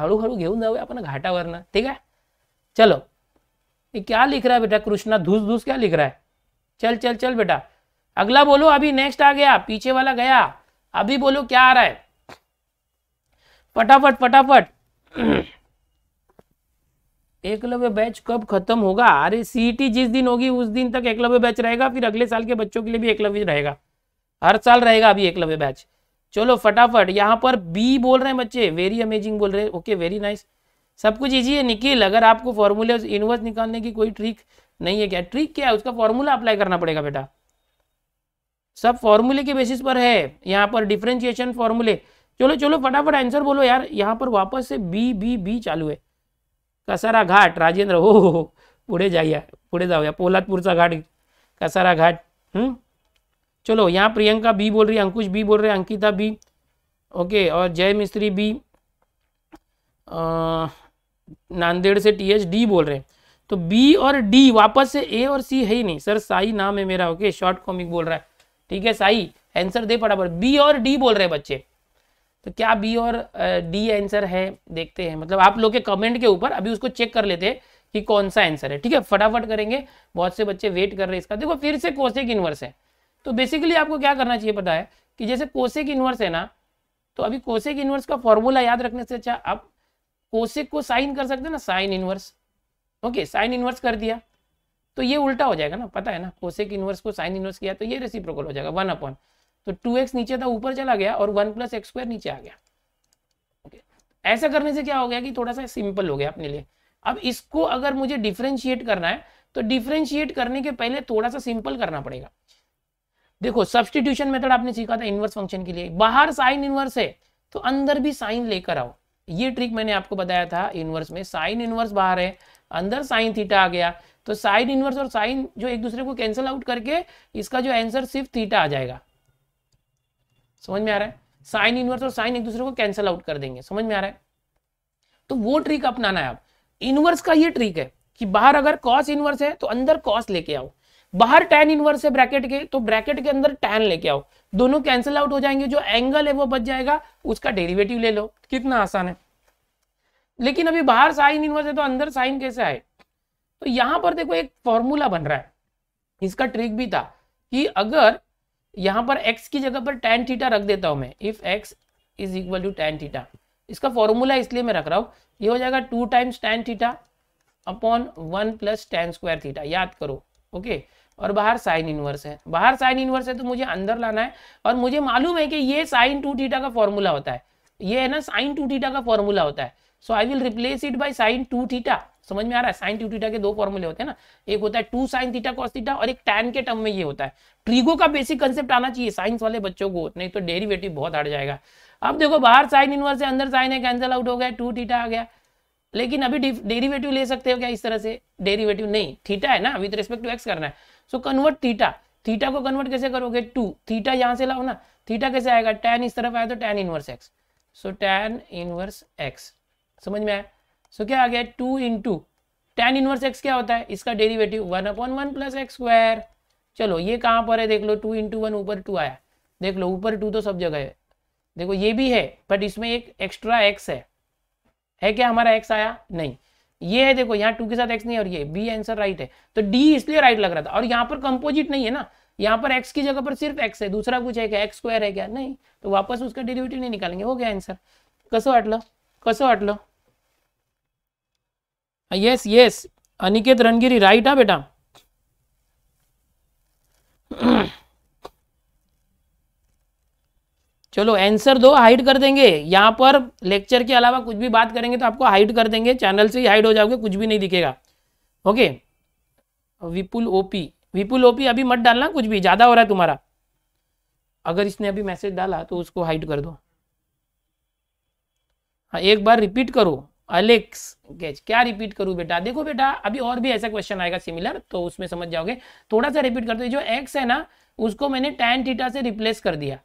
हड़ू हड़ू घेऊ जाओ अपना घाटा वरना ठीक है चलो ये क्या लिख रहा है बेटा कृष्णा धूस धूस क्या लिख रहा है चल चल चल बेटा अगला बोलो अभी नेक्स्ट आ गया पीछे वाला गया अभी बोलो क्या आ रहा है फटाफट फटाफट एकलव्य बैच कब खत्म होगा अरे सीटी e जिस दिन होगी उस दिन तक एकलव्य बैच रहेगा फिर अगले साल के बच्चों के लिए भी एकलव्य रहेगा हर साल रहेगा अभी एकलव्य बैच चलो फटाफट यहाँ पर बी बोल रहे हैं बच्चे वेरी अमेजिंग बोल रहे हैं ओके वेरी नाइस सब कुछ ईजी है निखिल अगर आपको फॉर्मूले इनवर्स निकालने की कोई ट्रिक नहीं है क्या ट्रिक क्या है उसका फॉर्मूला अप्लाई करना पड़ेगा बेटा सब फॉर्मूले के बेसिस पर है यहाँ पर डिफ्रेंशिएशन फॉर्मूले चलो चलो फटाफट आंसर बोलो यार यहाँ पर वापस से बी बी बी चालू है कसारा घाट राजेंद्र हो हो पुढे जाऊया पुढे पोलादपुर सा घाट कसारा घाट हम्म चलो यहाँ प्रियंका बी बोल रही है अंकुश बी बोल रहे हैं अंकिता बी ओके और जय मिस्त्री बी नांदेड़ से टी एच डी बोल रहे हैं तो बी और डी वापस से ए और सी है ही नहीं सर साई नाम है मेरा ओके शॉर्ट कॉमिक बोल रहा है ठीक है साई आंसर दे फटाफट बी और डी बोल रहे हैं बच्चे तो क्या बी और डी आंसर है देखते हैं मतलब आप लोग के कमेंट के ऊपर अभी उसको चेक कर लेते हैं कि कौन सा आंसर है ठीक है फटाफट करेंगे बहुत से बच्चे वेट कर रहे हैं इसका देखो फिर से कोसेक इनवर्स है तो बेसिकली आपको क्या करना चाहिए पता है कि जैसे कोसेक इनवर्स है ना तो अभी कोसेक इनवर्स का फॉर्मूला याद रखने से अच्छा आप कोसेक को साइन कर सकते हैं ना sine inverse okay sine inverse कर दिया तो ये उल्टा हो जाएगा ना पता है ना कोसेक इनवर्स को साइन इनवर्स किया तो ये रेसिप्रोकल हो जाएगा वन अपॉन तो टू एक्स नीचे था ऊपर चला गया और वन प्लस एक्स स्क्वायर नीचे आ गया ओके ऐसा करने से क्या हो गया कि थोड़ा सा सिंपल हो गया अपने लिए अब इसको अगर मुझे डिफ्रेंशिएट करना है तो डिफ्रेंशिएट करने के पहले थोड़ा सा सिंपल करना पड़ेगा देखो सब्सटीट्यूशन मेथड आपने सीखा था इनवर्स फंक्शन के लिए बाहर साइन इनवर्स है तो अंदर भी साइन लेकर आओ ये ट्रिक मैंने आपको बताया था इनवर्स में साइन इनवर्स बाहर है अंदर साइन थीटा आ गया तो साइन इनवर्स और साइन जो एक दूसरे को कैंसिल आउट करके इसका जो आंसर सिर्फ थीटा आ जाएगा समझ में आ रहा है साइन इनवर्स और साइन एक दूसरे को कैंसिल आउट कर देंगे समझ में आ रहा है तो वो ट्रिक अपनाना है आप इनवर्स का ये ट्रिक है कि बाहर अगर कॉस इनवर्स है तो अंदर कॉस लेके आओ बाहर टैन इनवर्स है ब्रैकेट के तो ब्रैकेट के अंदर टैन लेके आओ दोनों कैंसिल आउट हो जाएंगे जो एंगल है वो बच जाएगा उसका डेरिवेटिव ले लो कितना आसान है लेकिन अभी बाहर साइन इनवर्स है तो अंदर साइन कैसे आए तो यहां पर देखो एक फॉर्मूला बन रहा है इसका ट्रिक भी था कि अगर यहाँ पर x की जगह पर tan थीटा रख देता हूँ मैं if x is equal to tan theta इसका फॉर्मूला इसलिए मैं रख रहा हूँ ये हो जाएगा two times tan theta upon one plus tan square theta याद करो ओके और बाहर साइन इनवर्स है बाहर साइन इनवर्स है तो मुझे अंदर लाना है और मुझे मालूम है कि ये साइन टू थीटा का फॉर्मूला होता है ये है ना साइन टू थीटा का फॉर्मूला होता है so I will replace it by sine two theta समझ में आ रहा है साइन टू थीटा के दो फॉर्मूले होते हैं ना एक होता है two sine theta cos theta और एक टैन के टर्म में ये होता है ट्रीगो का बेसिक कंसेप्ट आना चाहिए साइंस वाले बच्चों को नहीं तो डेरिवेटिव बहुत हट जाएगा अब देखो बाहर साइन इनवर्स है अंदर साइन है कैंसिल आउट हो गया टू थीटा आ गया लेकिन अभी डेरिवेटिव ले सकते हो क्या इस तरह से डेरिवेटिव नहीं थीटा है ना विद रिस्पेक्ट टू एक्स करना है सो कन्वर्ट थीटा थीटा को कन्वर्ट कैसे करोगे टू थीटा यहाँ से लाओ ना थीटा कैसे आएगा टेन इस तरफ आया तो tan inverse x so tan inverse x समझ में आया सो क्या आ गया two into tan inverse x क्या होता है इसका derivative one upon one plus x square चलो ये कहाँ पर है देख लो टू इंटू वन ऊपर टू आया देख लो ऊपर टू तो सब जगह है देखो ये भी है बट इसमें एक एक्स्ट्रा एक्स है है क्या हमारा एक्स आया नहीं ये है देखो यहाँ टू के साथ एक्स नहीं और ये बी आंसर राइट है तो डी इसलिए राइट लग रहा था और यहाँ पर कंपोजिट नहीं है ना यहाँ पर एक्स की जगह पर सिर्फ एक्स है दूसरा कुछ है क्या एक्स स्क्वायर है क्या नहीं तो वापस उसका डेरिवेटिव नहीं निकालेंगे हो गया आंसर लो कसो हट लो yes yes Aniket Rangiri right हाँ बेटा चलो आंसर दो हाइड कर देंगे यहाँ पर लेक्चर के अलावा कुछ भी बात करेंगे तो आपको हाइड कर देंगे चैनल से ही हाइड हो जाओगे कुछ भी नहीं दिखेगा okay Vipul OP Vipul OP अभी मत डालना कुछ भी ज़्यादा हो रहा है तुम्हारा अगर इसने अभी मैसेज डाला तो उसको हाइड कर दो हाँ एक बार रिपीट करो अलेक्स गेज क्या रिपीट करूं बेटा देखो बेटा अभी और भी ऐसा क्वेश्चन आएगा सिमिलर तो उसमें समझ जाओगे थोड़ा सा रिपीट करते जो एक्स है ना उसको मैंने टेन टीटा से रिप्लेस कर दिया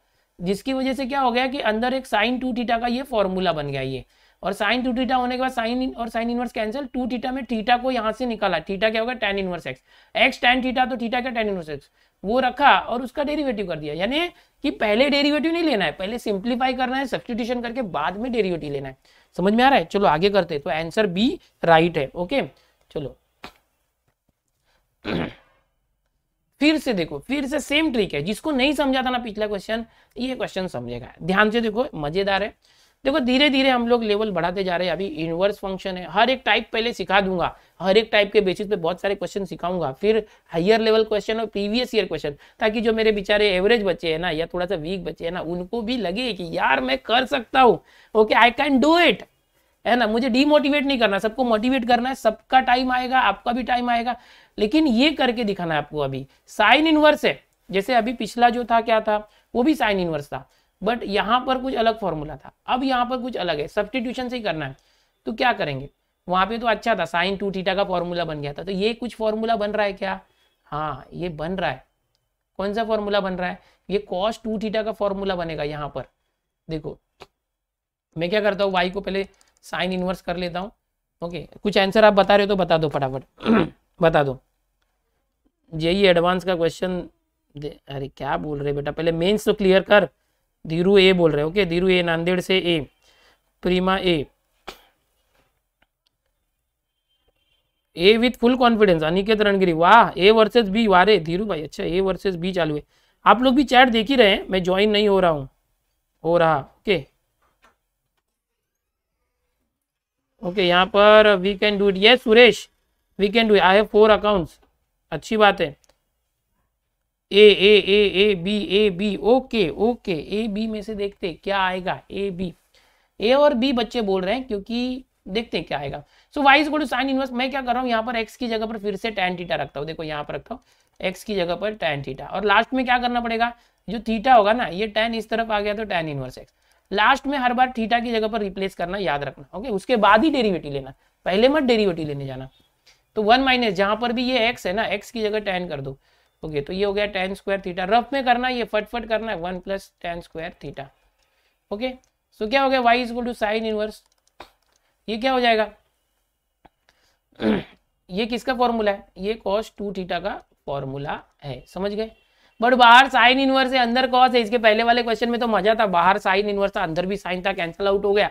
जिसकी वजह से क्या हो गया कि अंदर एक साइन टू टीटा का ये फॉर्मूला बन गया ये और साइन टू टीटा होने के बाद साइन और sine inverse cancel two theta में टीटा को यहाँ से निकाला टीटा क्या होगा tan inverse x x tan theta तो टीटा क्या टेन इनवर्स एक्स वो रखा और उसका डेरिवेटिव कर दिया यानी कि पहले डेरिवेटिव नहीं लेना है पहले सिंप्लीफाई करना है सब्सटीट्यूशन करके बाद में डेरिवेटिव लेना है समझ में आ रहा है चलो आगे करते तो आंसर बी राइट है ओके चलो फिर से देखो फिर से सेम ट्रिक है जिसको नहीं समझा था ना पिछला क्वेश्चन ये क्वेश्चन समझेगा ध्यान से देखो मजेदार है देखो धीरे धीरे हम लोग लेवल बढ़ाते जा रहे हैं अभी इनवर्स फंक्शन है हर एक टाइप पहले सिखा दूंगा हर एक टाइप के बेसिस पे बहुत सारे क्वेश्चन सिखाऊंगा फिर हायर लेवल क्वेश्चन और प्रीवियस ईयर क्वेश्चन ताकि जो मेरे बेचारे एवरेज बच्चे हैं ना या थोड़ा सा वीक बच्चे हैं ना उनको भी लगे कि यार मैं कर सकता हूँ okay I can do it है ना मुझे डीमोटिवेट नहीं करना सबको मोटिवेट करना है सबका टाइम आएगा आपका भी टाइम आएगा लेकिन ये करके दिखाना है आपको अभी साइन इनवर्स है जैसे अभी पिछला जो था क्या था वो भी साइन इनवर्स था बट यहाँ पर कुछ अलग फॉर्मूला था अब यहाँ पर कुछ अलग है सब्सटीट्यूशन से ही करना है तो क्या करेंगे वहां पे तो अच्छा था साइन टू थीटा का फॉर्मूला बन गया था तो ये कुछ फॉर्मूला बन रहा है क्या हाँ ये बन रहा है कौन सा फॉर्मूला बन रहा है ये कॉस टू थीटा का फॉर्मूला बनेगा यहाँ पर देखो मैं क्या करता हूँ वाई को पहले साइन इनवर्स कर लेता हूँ ओके कुछ आंसर आप बता रहे हो तो बता दो फटाफट बता दो यही एडवांस का क्वेश्चन अरे क्या बोल रहे बेटा पहले मेन्स तो क्लियर कर धीरू ए बोल रहे हैं ओके धीरू ए नांदेड़ से A Preema A A with full confidence Aniket Rangiri वाह ए वर्सेस बी वारे धीरू भाई अच्छा ए वर्सेस बी चालू है आप लोग भी चैट देख ही रहे हैं मैं ज्वाइन नहीं हो रहा हूं हो रहा ओके ओके यहां पर वी कैन डू इट ये Suresh we can do I have four accounts अच्छी बात है A A A A B A B okay okay A B में से देखते क्या आएगा ए बी ए और बी बच्चे बोल रहे हैं क्योंकि देखते हैं क्या आएगा so y is two sine inverse मैं क्या कर रहा हूँ यहाँ पर एक्स की जगह पर फिर से टैन थीटा रखता हूँ देखो यहाँ पर रखता हूँ एक्स की जगह पर टैन थीटा और लास्ट में क्या करना पड़ेगा जो थीटा होगा ना ये टेन इस तरफ आ गया तो टेन इनवर्स एक्स लास्ट में हर बार थीटा की जगह पर रिप्लेस करना याद रखना ओके उसके बाद ही डेरिवेटिव लेना पहले मत डेरिवेटिव लेने जाना तो वन माइनस जहां पर भी ये एक्स है ना एक्स की जगह टेन कर दो ओके तो ये हो गया टेन स्क्वायर थीटा रफ में करना ये फटफट करना है one plus tan square theta okay so क्या हो गया y is two sine inverse ये क्या हो जाएगा ये किसका फॉर्मूला है ये कॉस टू थीटा का फॉर्मूला है समझ गए बट बाहर साइन इनवर्स है अंदर कॉस है इसके पहले वाले क्वेश्चन में तो मजा था बाहर साइन इनवर्स था अंदर भी साइन था कैंसिल आउट हो गया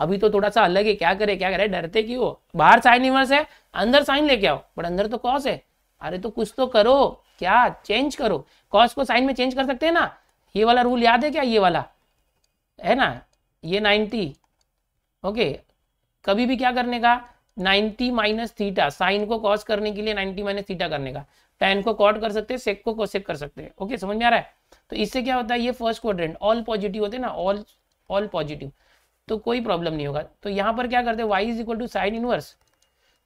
अभी तो थोड़ा सा अलग है क्या करे क्या करे डरते क्यों बाहर साइन इनवर्स है अंदर साइन लेके आओ बट अंदर तो कॉस है अरे तो कुछ तो करो क्या चेंज करो कॉस को साइन में चेंज कर सकते हैं ना ये वाला रूल याद है क्या ये वाला है ना ये नाइन्टी ओके कभी भी क्या करने का 90 माइनस थीटा साइन को कॉस करने के लिए 90 माइनस थीटा करने का टेन को कॉट कर सकते हैं सेक को कोसेक कर सकते हैं ओके समझ में आ रहा है तो इससे क्या होता है ये फर्स्ट क्वाड्रेंट ऑल पॉजिटिव होते हैं ना ऑल ऑल पॉजिटिव तो कोई प्रॉब्लम नहीं होगा तो यहां पर क्या करते y is equal to sine inverse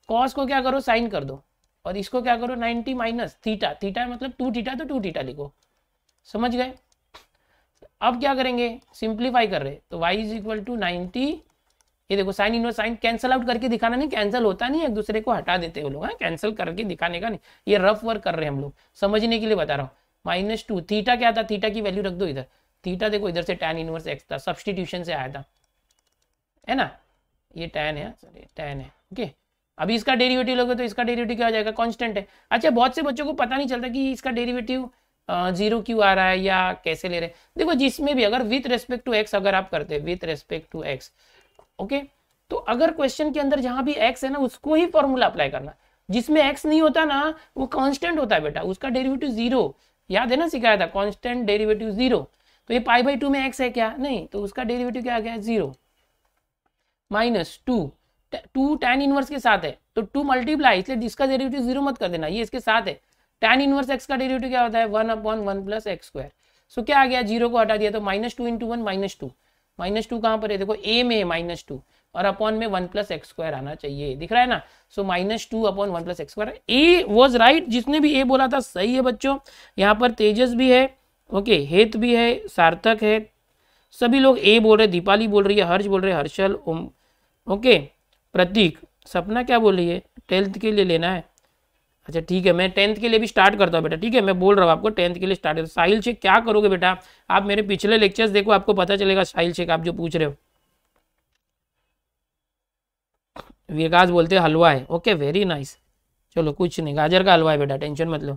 cos को क्या करो साइन कर दो और इसको क्या करो 90 माइनस थीटा थीटा मतलब टू थीटा तो टू थीटा लिखो समझ गए अब क्या करेंगे सिंप्लीफाई कर रहे तो y is equal to ninety ये देखो sine inverse sine cancel out करके दिखाना नहीं कैंसिल होता नहीं एक दूसरे को हटा देते हैं लोग हैं हाँ, कैंसिल करके दिखाने का नहीं ये रफ वर्क कर रहे हैं हम लोग समझने के लिए बता रहा हूँ माइनस टू थीटा क्या था थीटा की वैल्यू रख दो इधर थीटा देखो इधर से टेन इनवर्स एक्स था सब्सटीट्यूशन से आया था है ना ये टेन है सॉरी टेन है ओके अभी इसका डेरिवेटिव लोगे तो इसका डेरिवेटिव क्या हो जाएगा कॉन्स्टेंट है अच्छा बहुत से बच्चों को पता नहीं चलता कि इसका डेरिवेटिव जीरो क्यों आ रहा है या कैसे ले रहे हैं देखो जिसमें भी अगर विथ रेस्पेक्ट टू एक्स अगर आप करते हैं with respect to x okay तो अगर क्वेश्चन के अंदर जहां भी एक्स है ना उसको ही फॉर्मूला अप्लाई करना जिसमें एक्स नहीं होता ना वो कॉन्स्टेंट होता है बेटा उसका डेरिवेटिव जीरो याद है ना सिखाया था कॉन्स्टेंट डेरिवेटिव जीरो तो ये पाई बाई टू में एक्स है क्या नहीं तो उसका डेरिवेटिव क्या आ गया zero minus two two tan inverse के साथ है तो टू मल्टीप्लाई इसलिए जिसका डेरिवेटिव जीरो मत कर देना ये इसके साथ है टेन इनवर्स एक्स का डेरिवेटिव क्या होता है one upon one plus x square so क्या आ गया जीरो को हटा दिया तो minus two into one minus two minus two कहाँ पर है देखो ए में है माइनस टू और अपॉन में वन प्लस एक्स स्क्वायर आना चाहिए दिख रहा है ना so minus two upon one plus x square A was right जिसने भी ए बोला था सही है बच्चों यहाँ पर तेजस भी है ओके हेत भी है सार्थक है सभी लोग ए बोल रहे दीपाली बोल रही है हर्ष बोल रहे हर्षल ओम ओके प्रतीक सपना क्या बोल रही है टेंथ के लिए लेना है अच्छा ठीक है मैं टेंथ के लिए भी स्टार्ट करता हूँ बेटा ठीक है मैं बोल रहा हूँ आपको टेंथ के लिए स्टार्ट करता साहिल शेख क्या करोगे बेटा आप मेरे पिछले लेक्चर्स देखो आपको पता चलेगा साहिल शेख आप जो पूछ रहे हो विकास बोलते हलवा है ओके वेरी नाइस चलो कुछ नहीं गाजर का हलवा है बेटा टेंशन मत लो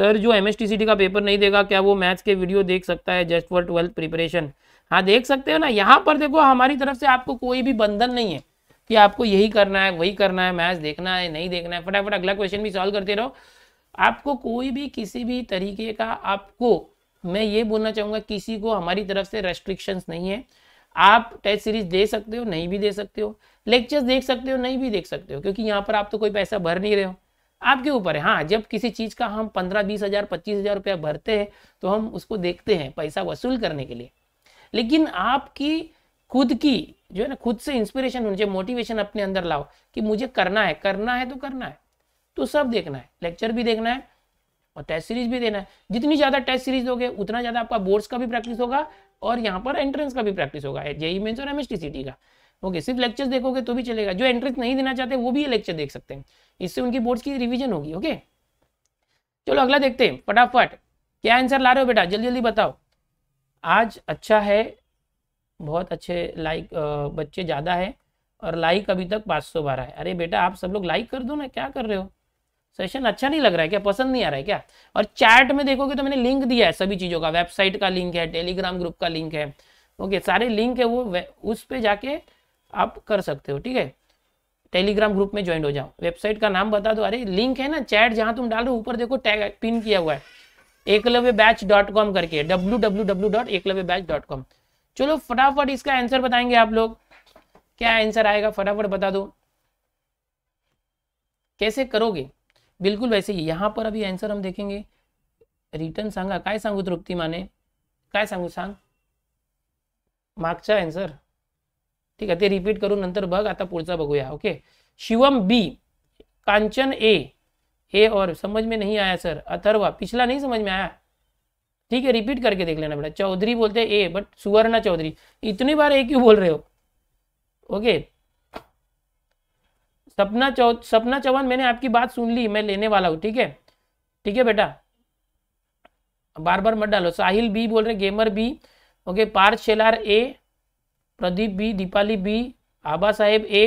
सर जो एम का पेपर नहीं देगा क्या वो मैथ्स के वीडियो देख सकता है जस्ट फॉर ट्वेल्थ प्रिपरेशन हाँ देख सकते हो ना यहाँ पर देखो हमारी तरफ से आपको कोई भी बंधन नहीं है कि आपको यही करना है वही करना है मैच देखना है नहीं देखना है फटाफट अगला क्वेश्चन भी सॉल्व करते रहो आपको कोई भी किसी भी तरीके का आपको मैं ये बोलना चाहूँगा किसी को हमारी तरफ से रेस्ट्रिक्शंस नहीं है आप टेस्ट सीरीज दे सकते हो नहीं भी दे सकते हो लेक्चर्स देख सकते हो नहीं भी देख सकते हो क्योंकि यहाँ पर आप तो कोई पैसा भर नहीं रहे हो आपके ऊपर है हाँ जब किसी चीज़ का हम पंद्रह बीस हज़ार पच्चीस हज़ार रुपया भरते हैं तो हम उसको देखते हैं पैसा वसूल करने के लिए लेकिन आपकी खुद की जो है ना खुद से इंस्पिरेशन होनी चाहिए मोटिवेशन अपने अंदर लाओ कि मुझे करना है करना है तो करना है तो सब देखना है लेक्चर भी देखना है और टेस्ट सीरीज भी देना है जितनी ज़्यादा टेस्ट सीरीज दोगे उतना ज़्यादा आपका बोर्ड्स का भी प्रैक्टिस होगा और यहाँ पर एंट्रेंस का भी प्रैक्टिस होगा जेई मेन्स e और एम का ओके सिर्फ लेक्चर देखोगे तो भी चलेगा जो एंट्रेंस नहीं देना चाहते वो भी ये लेक्चर देख सकते हैं इससे उनकी बोर्ड्स की रिविजन होगी ओके चलो अगला देखते हैं फटाफट क्या आंसर ला रहे हो बेटा जल्दी जल्दी बताओ आज अच्छा है बहुत अच्छे लाइक बच्चे ज़्यादा है और लाइक अभी तक पाँच सौ बारह है अरे बेटा आप सब लोग लाइक कर दो ना क्या कर रहे हो सेशन अच्छा नहीं लग रहा है क्या पसंद नहीं आ रहा है क्या और चैट में देखोगे तो मैंने लिंक दिया है सभी चीज़ों का वेबसाइट का लिंक है टेलीग्राम ग्रुप का लिंक है ओके सारे लिंक है वो उस पर जाके आप कर सकते हो ठीक है टेलीग्राम ग्रुप में ज्वाइन हो जाओ वेबसाइट का नाम बता दो अरे लिंक है ना चैट जहाँ तुम डाल रहे हो ऊपर देखो टैग पिन किया हुआ है एकलव्य बैच डॉट कॉम करके W W W dot Eklavya batch dot com चलो फटाफट इसका आंसर बताएंगे आप लोग क्या आंसर आएगा फटाफट बता दो कैसे करोगे बिल्कुल वैसे ही यहाँ पर अभी आंसर हम देखेंगे रिटर्न सांगा काय सांगू तृप्ति माने काय सांगू सांग मागचा आंसर ठीक आहे ते रिपीट करून नंतर बघ आता पुढचा बघूया okay Shivam B Kanchan A A और समझ में नहीं आया सर अथर्वा पिछला नहीं समझ में आया ठीक है रिपीट करके देख लेना बेटा चौधरी बोलते हैं ए बट सुवर्णा चौधरी इतनी बार ए क्यों बोल रहे हो ओके सपना चौ सपना चौहान मैंने आपकी बात सुन ली मैं लेने वाला हूँ ठीक है ठीक है बेटा बार बार मत डालो साहिल बी बोल रहे gamer B okay Parth Shelar A Pradeep B Deepali B Aba Saheb A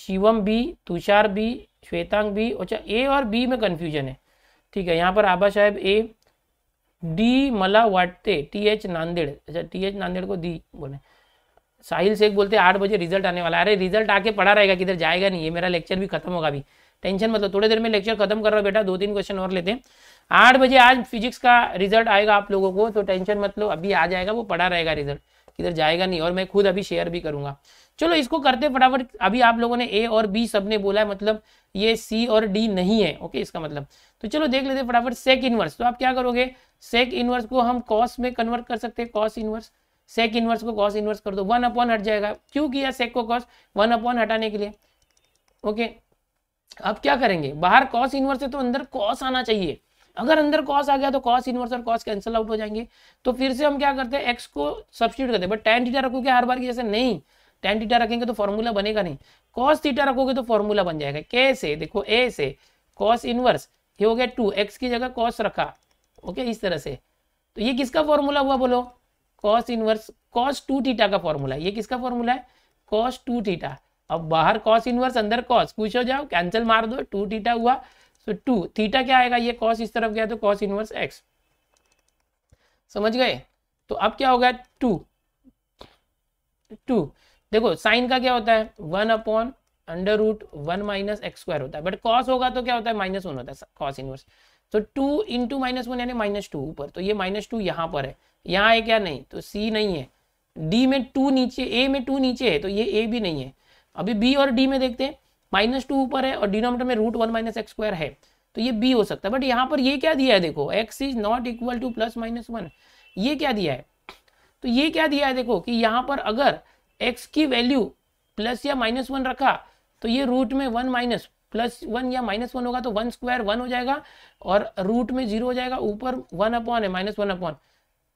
Shivam B Tushar B Shvetang B अच्छा ए और बी में कन्फ्यूजन है ठीक है यहाँ पर आबा साहेब ए डी मला वाटते टी एच नांदेड़ अच्छा टी एच नांदेड़ को दी बोले साहिल शेख बोलते आठ बजे रिजल्ट आने वाला अरे रिजल्ट आके पढ़ा रहेगा किधर जाएगा नहीं ये मेरा लेक्चर भी खत्म होगा अभी टेंशन मतलब थोड़ी देर में लेक्चर खत्म कर रहा हूँ बेटा दो तीन क्वेश्चन और लेते हैं आठ बजे आज फिजिक्स का रिजल्ट आएगा आप लोगों को तो टेंशन मतलब अभी आ जाएगा वो पढ़ा रहेगा रिजल्ट किधर जाएगा नहीं और मैं खुद अभी शेयर भी करूंगा चलो इसको करते फटाफट अभी आप लोगों ने ए और बी सबने बोला है मतलब ये सी और डी नहीं है ओके इसका मतलब तो चलो देख लेते फटाफट सेक इनवर्स तो आप क्या करोगे सेक इनवर्स को हम कॉस में कन्वर्ट कर सकते हैं कॉस इनवर्स सेक इनवर्स को कॉस इनवर्स कर दो वन अपॉन हट जाएगा क्यों किया सेक को कॉस वन अपॉन हटाने के लिए ओके अब क्या करेंगे बाहर कॉस इनवर्स है तो अंदर कॉस आना चाहिए अगर अंदर कॉस आ गया तो कॉस इनवर्स और कॉस कैंसिल आउट हो जाएंगे तो फिर से हम क्या करते हैं एक्स को सब्सिट्यूट करते हैं बट टेन थीटा रखोगे हर बार की जैसे नहीं टेन थीटा रखेंगे तो फॉर्मूला बनेगा नहीं कॉस थीटा रखोगे तो फॉर्मूला बन जाएगा के से देखो ए से कॉस इनवर्स ये हो गया टू एक्स की जगह कॉस रखा ओके इस तरह से तो ये किसका फॉर्मूला हुआ बोलो cos inverse cos two theta का फॉर्मूला ये किसका फॉर्मूला है कॉस टू थीटा अब बाहर कॉस इनवर्स अंदर कॉस पूछो जाओ कैंसिल मार दो टू थीटा हुआ सो टू थीटा क्या आएगा ये कॉस इस तरफ गया तो कॉस इनवर्स एक्स समझ गए तो अब क्या होगा टू टू देखो साइन का क्या होता है one upon under root one minus x square होता है बट कॉस होगा तो क्या होता है माइनस वन होता है कॉस इनवर्स तो टू इंटू माइनस वन यानी माइनस टू ऊपर तो ये माइनस टू यहाँ पर है यहाँ है क्या नहीं तो सी नहीं है डी में टू नीचे ए में टू नीचे है तो ये ए भी नहीं है अभी बी और डी में देखते हैं माइनस टू ऊपर है और डिनोमीटर में root one minus x square है तो ये बी हो सकता है बट यहाँ पर ये क्या दिया है देखो x is not equal to plus minus one ये क्या दिया है तो ये क्या दिया है देखो कि यहाँ पर अगर एक्स की वैल्यू प्लस या माइनस वन रखा तो ये रूट में वन माइनस प्लस वन या माइनस वन होगा तो वन स्क्वायर वन हो जाएगा और रूट में जीरो हो जाएगा ऊपर वन अपॉन है minus one upon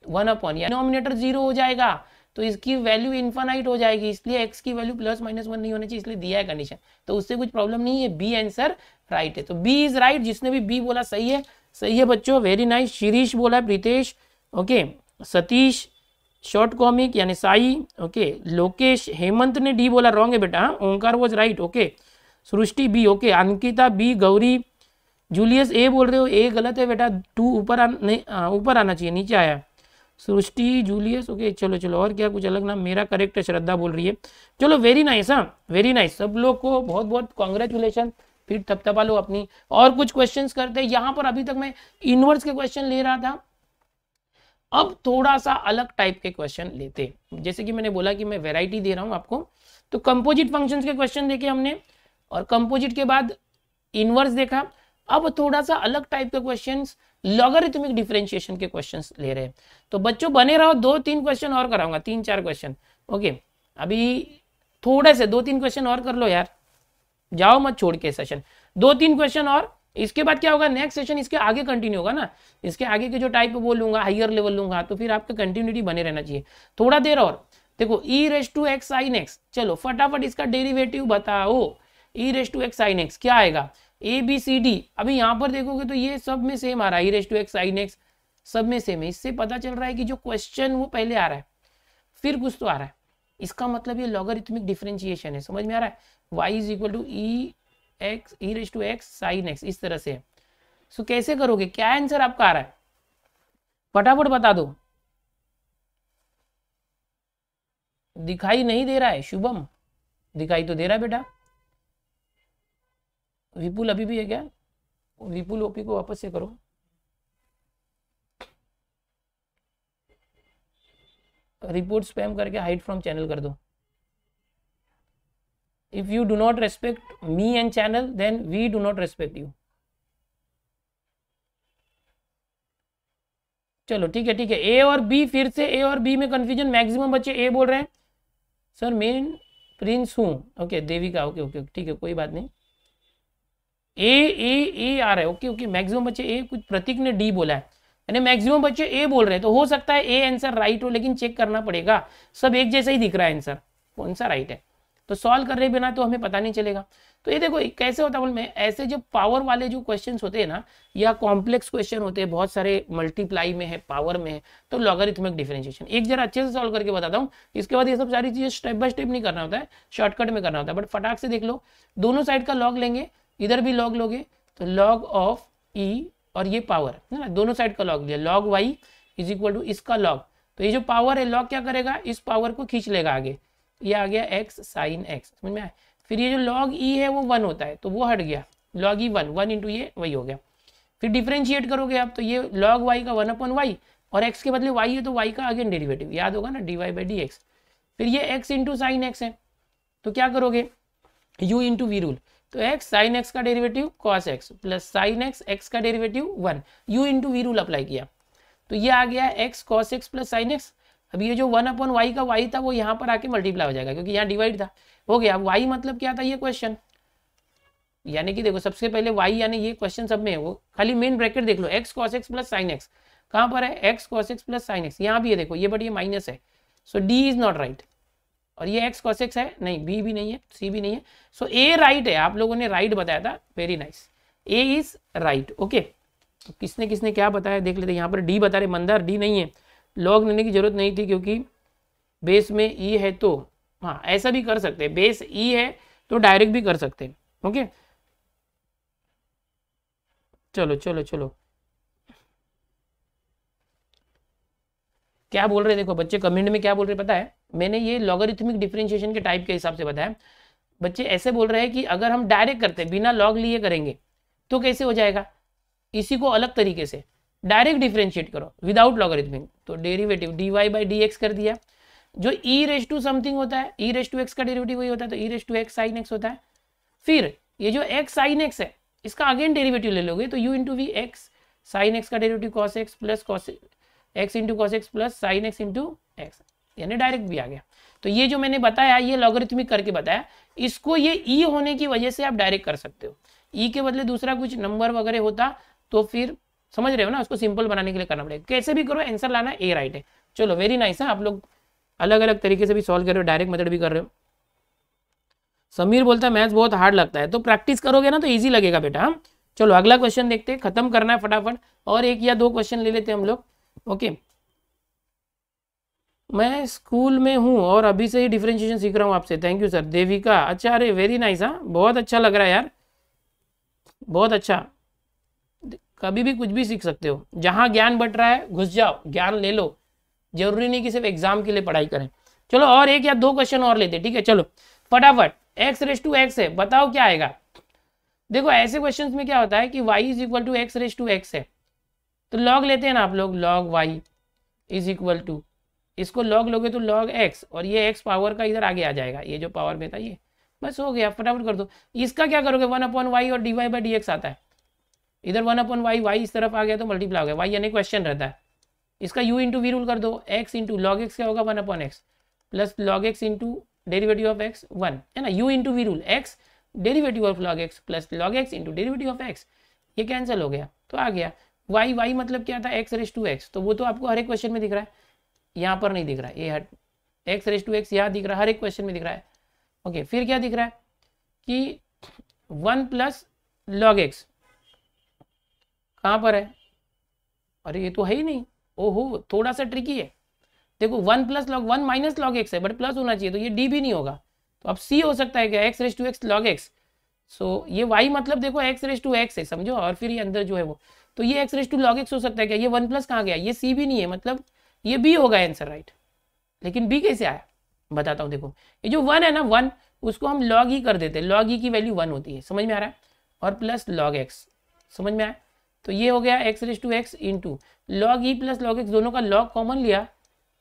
one upon या डिनोमिनेटर जीरो हो जाएगा तो इसकी वैल्यू इन्फानाइट हो जाएगी इसलिए एक्स की वैल्यू प्लस माइनस वन नहीं होनी चाहिए इसलिए दिया है कंडीशन तो उससे कुछ प्रॉब्लम नहीं है बी आंसर राइट है तो बी इज राइट जिसने भी बी बोला सही है सही है बच्चों वेरी नाइस शीरीश बोला है Pritesh okay Satish short comic यानी साई ओके लोकेश हेमंत ने डी बोला रॉन्ग है बेटा हाँ, Omkar was right okay Srishti B okay Ankita B Gauri Julius A बोल रहे हो ए गलत है बेटा टू ऊपर ऊपर आना चाहिए नीचे आया सृष्टि जूलियस ओके चलो चलो और क्या कुछ अलग नाम मेरा करेक्ट है श्रद्धा बोल रही है चलो वेरी नाइस हाँ वेरी नाइस सब लोग को बहुत बहुत कॉन्ग्रेचुलेशन फिर तब लो अपनी और कुछ क्वेश्चंस करते हैं यहाँ पर अभी तक मैं इनवर्स के क्वेश्चन ले रहा था अब थोड़ा सा अलग टाइप के क्वेश्चन लेते जैसे कि मैंने बोला कि मैं वेराइटी दे रहा हूँ आपको तो कंपोजिट फंक्शंस के क्वेश्चन देखे हमने और कंपोजिट के बाद इनवर्स देखा अब थोड़ा सा अलग टाइप के क्वेश्चन लॉगरिथमिक डिफ्रेंशिएशन के क्वेश्चन ले रहे हैं तो बच्चों बने रहो दो तीन क्वेश्चन और कराऊंगा तीन चार क्वेश्चन ओके अभी थोड़े से दो तीन क्वेश्चन और कर लो यार जाओ मत छोड़ के सेशन दो तीन क्वेश्चन और इसके बाद क्या होगा नेक्स्ट सेशन इसके आगे कंटिन्यू होगा ना इसके आगे के जो टाइप वो लूंगा हाइयर लेवल लूंगा तो फिर आपका कंटिन्यूटी बने रहना चाहिए थोड़ा देर और देखो ई रेस टू एक्स आई नेक्स चलो फटाफट इसका डेरिवेटिव बताओ ई रेस टू एक्स आई नेक्स क्या आएगा ए बी सी डी अभी यहां पर देखोगे तो ये सब में सेम आ रहा है raise to x sine x सब में सेम है इससे पता चल रहा है कि जो क्वेश्चन वो पहले आ रहा है फिर कुछ तो आ रहा है इसका मतलब ये लॉगरिथमिक डिफ्रेंशिएशन है समझ में आ रहा है y is equal to e x e raise to x sine x इस तरह से है सो so, कैसे करोगे क्या आंसर आपका आ रहा है फटाफट बता दो दिखाई नहीं दे रहा है शुभम दिखाई तो दे रहा है बेटा विपुल अभी भी है क्या विपुल ओपी को वापस से करो रिपोर्ट स्पैम करके हाइड फ्रॉम चैनल कर दो if you do not respect me and channel then we do not respect you चलो ठीक है ठीक है ए और बी फिर से ए और बी में कंफ्यूजन मैक्सिमम बच्चे ए बोल रहे हैं सर मेन प्रिंस हूँ ओके देवी का ओके ओके ठीक है कोई बात नहीं ए ए ए आ रहा है ओके ओके मैक्सिमम बच्चे ए कुछ प्रतीक ने डी बोला है यानी मैक्सिमम बच्चे ए बोल रहे हैं तो हो सकता है ए आंसर राइट हो लेकिन चेक करना पड़ेगा सब एक जैसा ही दिख रहा है आंसर कौन सा राइट है तो सॉल्व कर रहे बिना तो हमें पता नहीं चलेगा तो ये देखो कैसे होता है बोल मैं ऐसे जो पावर वाले जो क्वेश्चंस होते हैं ना या कॉम्प्लेक्स क्वेश्चन होते हैं बहुत सारे मल्टीप्लाई में है पावर में है तो लॉगरिथमिक डिफरेंशिएशन एक जरा अच्छे से सॉल्व करके बताता हूँ इसके बाद ये सब सारी चीजें स्टेप बाय स्टेप नहीं करना होता है शॉर्टकट में करना होता है बट फटाक से देख लो दोनों साइड का लॉग लेंगे इधर भी लॉग लोगे तो लॉग ऑफ ई और ये पावर है ना दोनों साइड का लॉग लिया log y is equal to इसका लॉग तो ये जो पावर है लॉग क्या करेगा इस पावर को खींच लेगा आगे ये आ गया एक्स साइन एक्स समझ में आया फिर ये जो लॉग ई e है वो वन होता है तो वो हट गया log e one one into ये वही हो गया फिर डिफ्रेंशिएट करोगे आप तो ये लॉग वाई का वन अपॉन वाई और एक्स के बदले वाई है तो वाई का अगेन डेरिवेटिव याद होगा ना d y by d x फिर ये एक्स इंटू साइन एक्स है तो क्या करोगे यू इंटू वी रूल तो x साइन x का derivative cos x plus sine x x का derivative one u into v rule apply किया तो ये आ गया x cos x plus sine x अब ये जो वन अपॉन वाई का y था वो यहाँ पर आके मल्टीप्लाई हो जाएगा क्योंकि यहाँ डिवाइड था हो गया अब y मतलब क्या था ये क्वेश्चन यानी कि देखो सबसे पहले y यानी ये क्वेश्चन सब में है वो खाली मेन ब्रैकेट देख लो x cos x plus sine x कहाँ पर है x cos x plus sine x यहाँ भी है देखो ये बट ये माइनस है so D is not right और ये एक्स कॉस एक्स है नहीं बी भी नहीं है सी भी नहीं है सो ए राइट है आप लोगों ने राइट बताया था very nice A is right okay तो किसने किसने क्या बताया देख लेते यहाँ पर डी बता रहे मंदार डी नहीं है लॉग लेने की जरूरत नहीं थी क्योंकि बेस में ई e है तो हाँ ऐसा भी कर सकते हैं बेस ई e है तो डायरेक्ट भी कर सकते हैं ओके चलो चलो चलो क्या बोल रहे हैं देखो बच्चे कमेंट में क्या बोल रहे हैं पता है मैंने ये लॉगरिथमिक डिफ्रेंशिएशन के टाइप के हिसाब से बताया बच्चे ऐसे बोल रहे हैं कि अगर हम डायरेक्ट करते बिना लॉग लिए करेंगे तो कैसे हो जाएगा इसी को अलग तरीके से डायरेक्ट डिफ्रेंशिएट करो विदाउट लॉगरिथमिक तो derivative d y by d x कर दिया जो ई रेस टू समथिंग होता है ई रेस टू एक्स का डेरिवेटिव वही होता है तो e raise to x sine x होता है फिर ये जो एक्स साइन एक्स है इसका अगेन डेरिवेटिव ले लोगे तो u into v x sine x का derivative cos x plus cos x into cos x plus sine x into x यानी डायरेक्ट भी आ गया तो ये जो मैंने बताया ये लॉगरिथमिक करके बताया इसको ये ई e होने की वजह से आप डायरेक्ट कर सकते हो ई e के बदले दूसरा कुछ नंबर वगैरह होता तो फिर समझ रहे हो ना उसको सिंपल बनाने के लिए करना पड़ेगा कैसे भी करो आंसर लाना ए राइट है चलो वेरी नाइस है आप लोग अलग अलग तरीके से भी सॉल्व कर रहे हो डायरेक्ट मेथड भी कर रहे हो समीर बोलता है मैथ्स बहुत हार्ड लगता है तो प्रैक्टिस करोगे ना तो ईजी लगेगा बेटा चलो अगला क्वेश्चन देखते हैं खत्म करना है फटाफट और एक या दो क्वेश्चन ले लेते हैं हम लोग ओके मैं स्कूल में हूँ और अभी से ही डिफ्रेंशिएशन सीख रहा हूँ आपसे थैंक यू सर देविका अच्छा अरे वेरी नाइस हाँ बहुत अच्छा लग रहा है यार बहुत अच्छा कभी भी कुछ भी सीख सकते हो जहाँ ज्ञान बट रहा है घुस जाओ ज्ञान ले लो जरूरी नहीं कि सिर्फ एग्जाम के लिए पढ़ाई करें चलो और एक या दो क्वेश्चन और लेते ठीक है चलो फटाफट एक्स रेस टू एक्स है बताओ क्या आएगा देखो ऐसे क्वेश्चन में क्या होता है कि y is equal to x raise to x है तो लॉग लेते हैं ना आप लोग log y is equal to इसको लॉग लोगे तो लॉग एक्स और ये एक्स पावर का इधर आगे आ जाएगा ये जो पावर में था ये बस हो गया फटाफट कर दो इसका क्या करोगे वन अपॉन वाई और d y by d x आता है इधर वन अपॉन वाई वाई इस तरफ आ गया तो मल्टीप्लाई हो गया वाई यानी क्वेश्चन रहता है इसका यू इंटू वी रूल कर दो एक्स इंटू लॉग एक्स क्या होगा one upon x plus log x into derivative of x one है ना u into v rule x derivative of log x plus log x into derivative of x ये cancel हो गया तो आ गया वाई वाई मतलब क्या था एक्स रेस टू एक्स तो वो तो आपको हर एक क्वेश्चन में दिख रहा है यहाँ पर नहीं दिख रहा है एक्स रेस टू एक्स यहाँ दिख रहा है हर एक क्वेश्चन में दिख रहा है ओके फिर क्या दिख रहा है कि वन प्लस लॉग एक्स कहाँ पर है अरे ये तो है ही नहीं ओहो थोड़ा सा ट्रिकी है देखो one plus log one minus log x है बट प्लस होना चाहिए तो ये डी भी नहीं होगा तो अब सी हो सकता है क्या x raise to x log x so ये वाई मतलब देखो एक्स रेस टू एक्स है समझो और फिर ये अंदर जो है वो तो ये x raise to log x हो सकता है क्या ये वन प्लस कहाँ गया ये सी भी नहीं है मतलब ये बी होगा आंसर राइट लेकिन बी कैसे आया बताता हूँ देखो ये जो वन है ना वन उसको हम लॉग ही e कर देते हैं लॉग ही e की वैल्यू वन होती है समझ में आ रहा है और प्लस लॉग एक्स समझ में आया तो ये हो गया x raise to x into log e plus log x दोनों का लॉग कॉमन लिया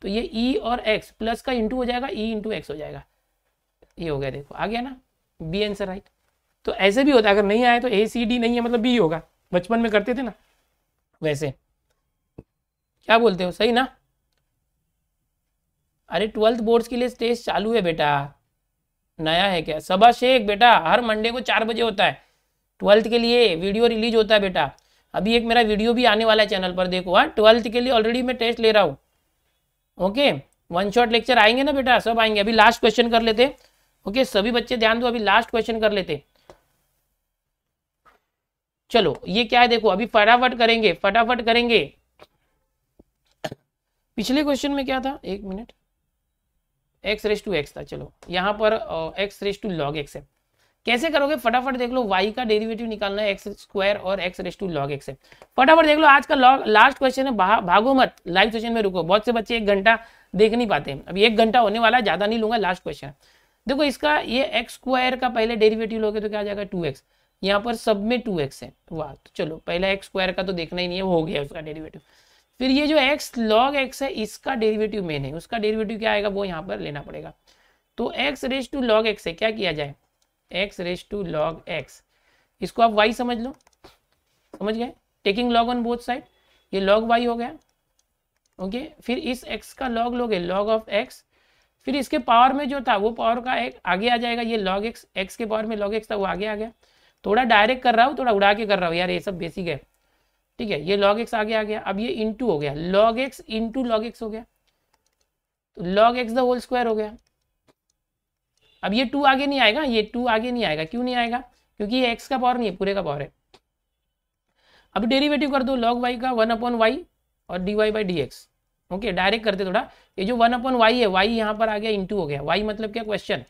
तो ये ई e और एक्स प्लस का इंटू हो जाएगा ई इंटू एक्स हो जाएगा ये हो गया देखो आ गया ना बी आंसर राइट तो ऐसे भी होता है अगर नहीं आए तो ए सी डी नहीं है मतलब बी होगा बचपन में करते थे ना वैसे क्या बोलते हो सही ना अरे ट्वेल्थ बोर्ड्स के लिए स्टेज चालू है बेटा नया है क्या सबा शेख बेटा हर मंडे को चार बजे होता है ट्वेल्थ के लिए वीडियो रिलीज होता है बेटा अभी एक मेरा वीडियो भी आने वाला है चैनल पर देखो हाँ ट्वेल्थ के लिए ऑलरेडी मैं टेस्ट ले रहा हूँ ओके वन शॉट लेक्चर आएंगे ना बेटा सब आएंगे अभी लास्ट क्वेश्चन कर लेते ओके सभी बच्चे ध्यान दो अभी लास्ट क्वेश्चन कर लेते चलो ये क्या है देखो अभी फटाफट करेंगे फटाफट करेंगे पिछले क्वेश्चन में क्या था एक minute x raise to x था चलो यहाँ पर x raise to log x है कैसे करोगे फटाफट देख लो वाई का डेरिवेटिव निकालना है एक्स स्क्वायर और x raise to log x है फटाफट देख लो आज का लॉग लास्ट क्वेश्चन है भागो मत लाइव सेशन में रुको बहुत से बच्चे एक घंटा देख नहीं पाते हैं अभी एक घंटा होने वाला है ज्यादा नहीं लूंगा लास्ट क्वेश्चन देखो इसका ये एक्स स्क्वायर का पहले डेरिवेटिव लोगे तो क्या आ जाएगा टू एक्स यहाँ पर सब में टू एक्स है वाह तो चलो पहला एक्स स्क्वायर का तो देखना ही नहीं है वो हो गया उसका डेरिवेटिव फिर ये जो एक्स लॉग एक्स है इसका डेरिवेटिव मेन है उसका डेरिवेटिव क्या आएगा वो यहाँ पर लेना पड़ेगा तो x raise to log x है क्या किया जाए x raise to log x इसको आप वाई समझ लो समझ गए taking log on both side ये लॉग वाई हो गया ओके फिर इस एक्स का लॉग लोगे लॉग ऑफ एक्स फिर इसके पावर में जो था वो पावर का एक आगे आ जाएगा ये लॉग एक्स एक्स के पावर में लॉग एक्स था वो आगे आ गया थोड़ा डायरेक्ट कर रहा हूँ थोड़ा उड़ा के कर रहा हूँ यार ये सब बेसिक है ठीक है ये लॉग एक्स आगे आ गया अब ये इंटू हो गया log x into log x हो गया तो log x the whole square हो गया अब ये टू आगे नहीं आएगा ये टू आगे नहीं आएगा क्यों नहीं आएगा क्योंकि ये एक्स का पावर नहीं है पूरे का पावर है अब डेरिवेटिव कर दो लॉग वाई का वन अपॉन वाई और d y by d x okay direct करते थोड़ा ये जो वन अपॉन वाई है वाई यहाँ पर आ गया इंटू हो गया वाई मतलब क्या क्वेश्चन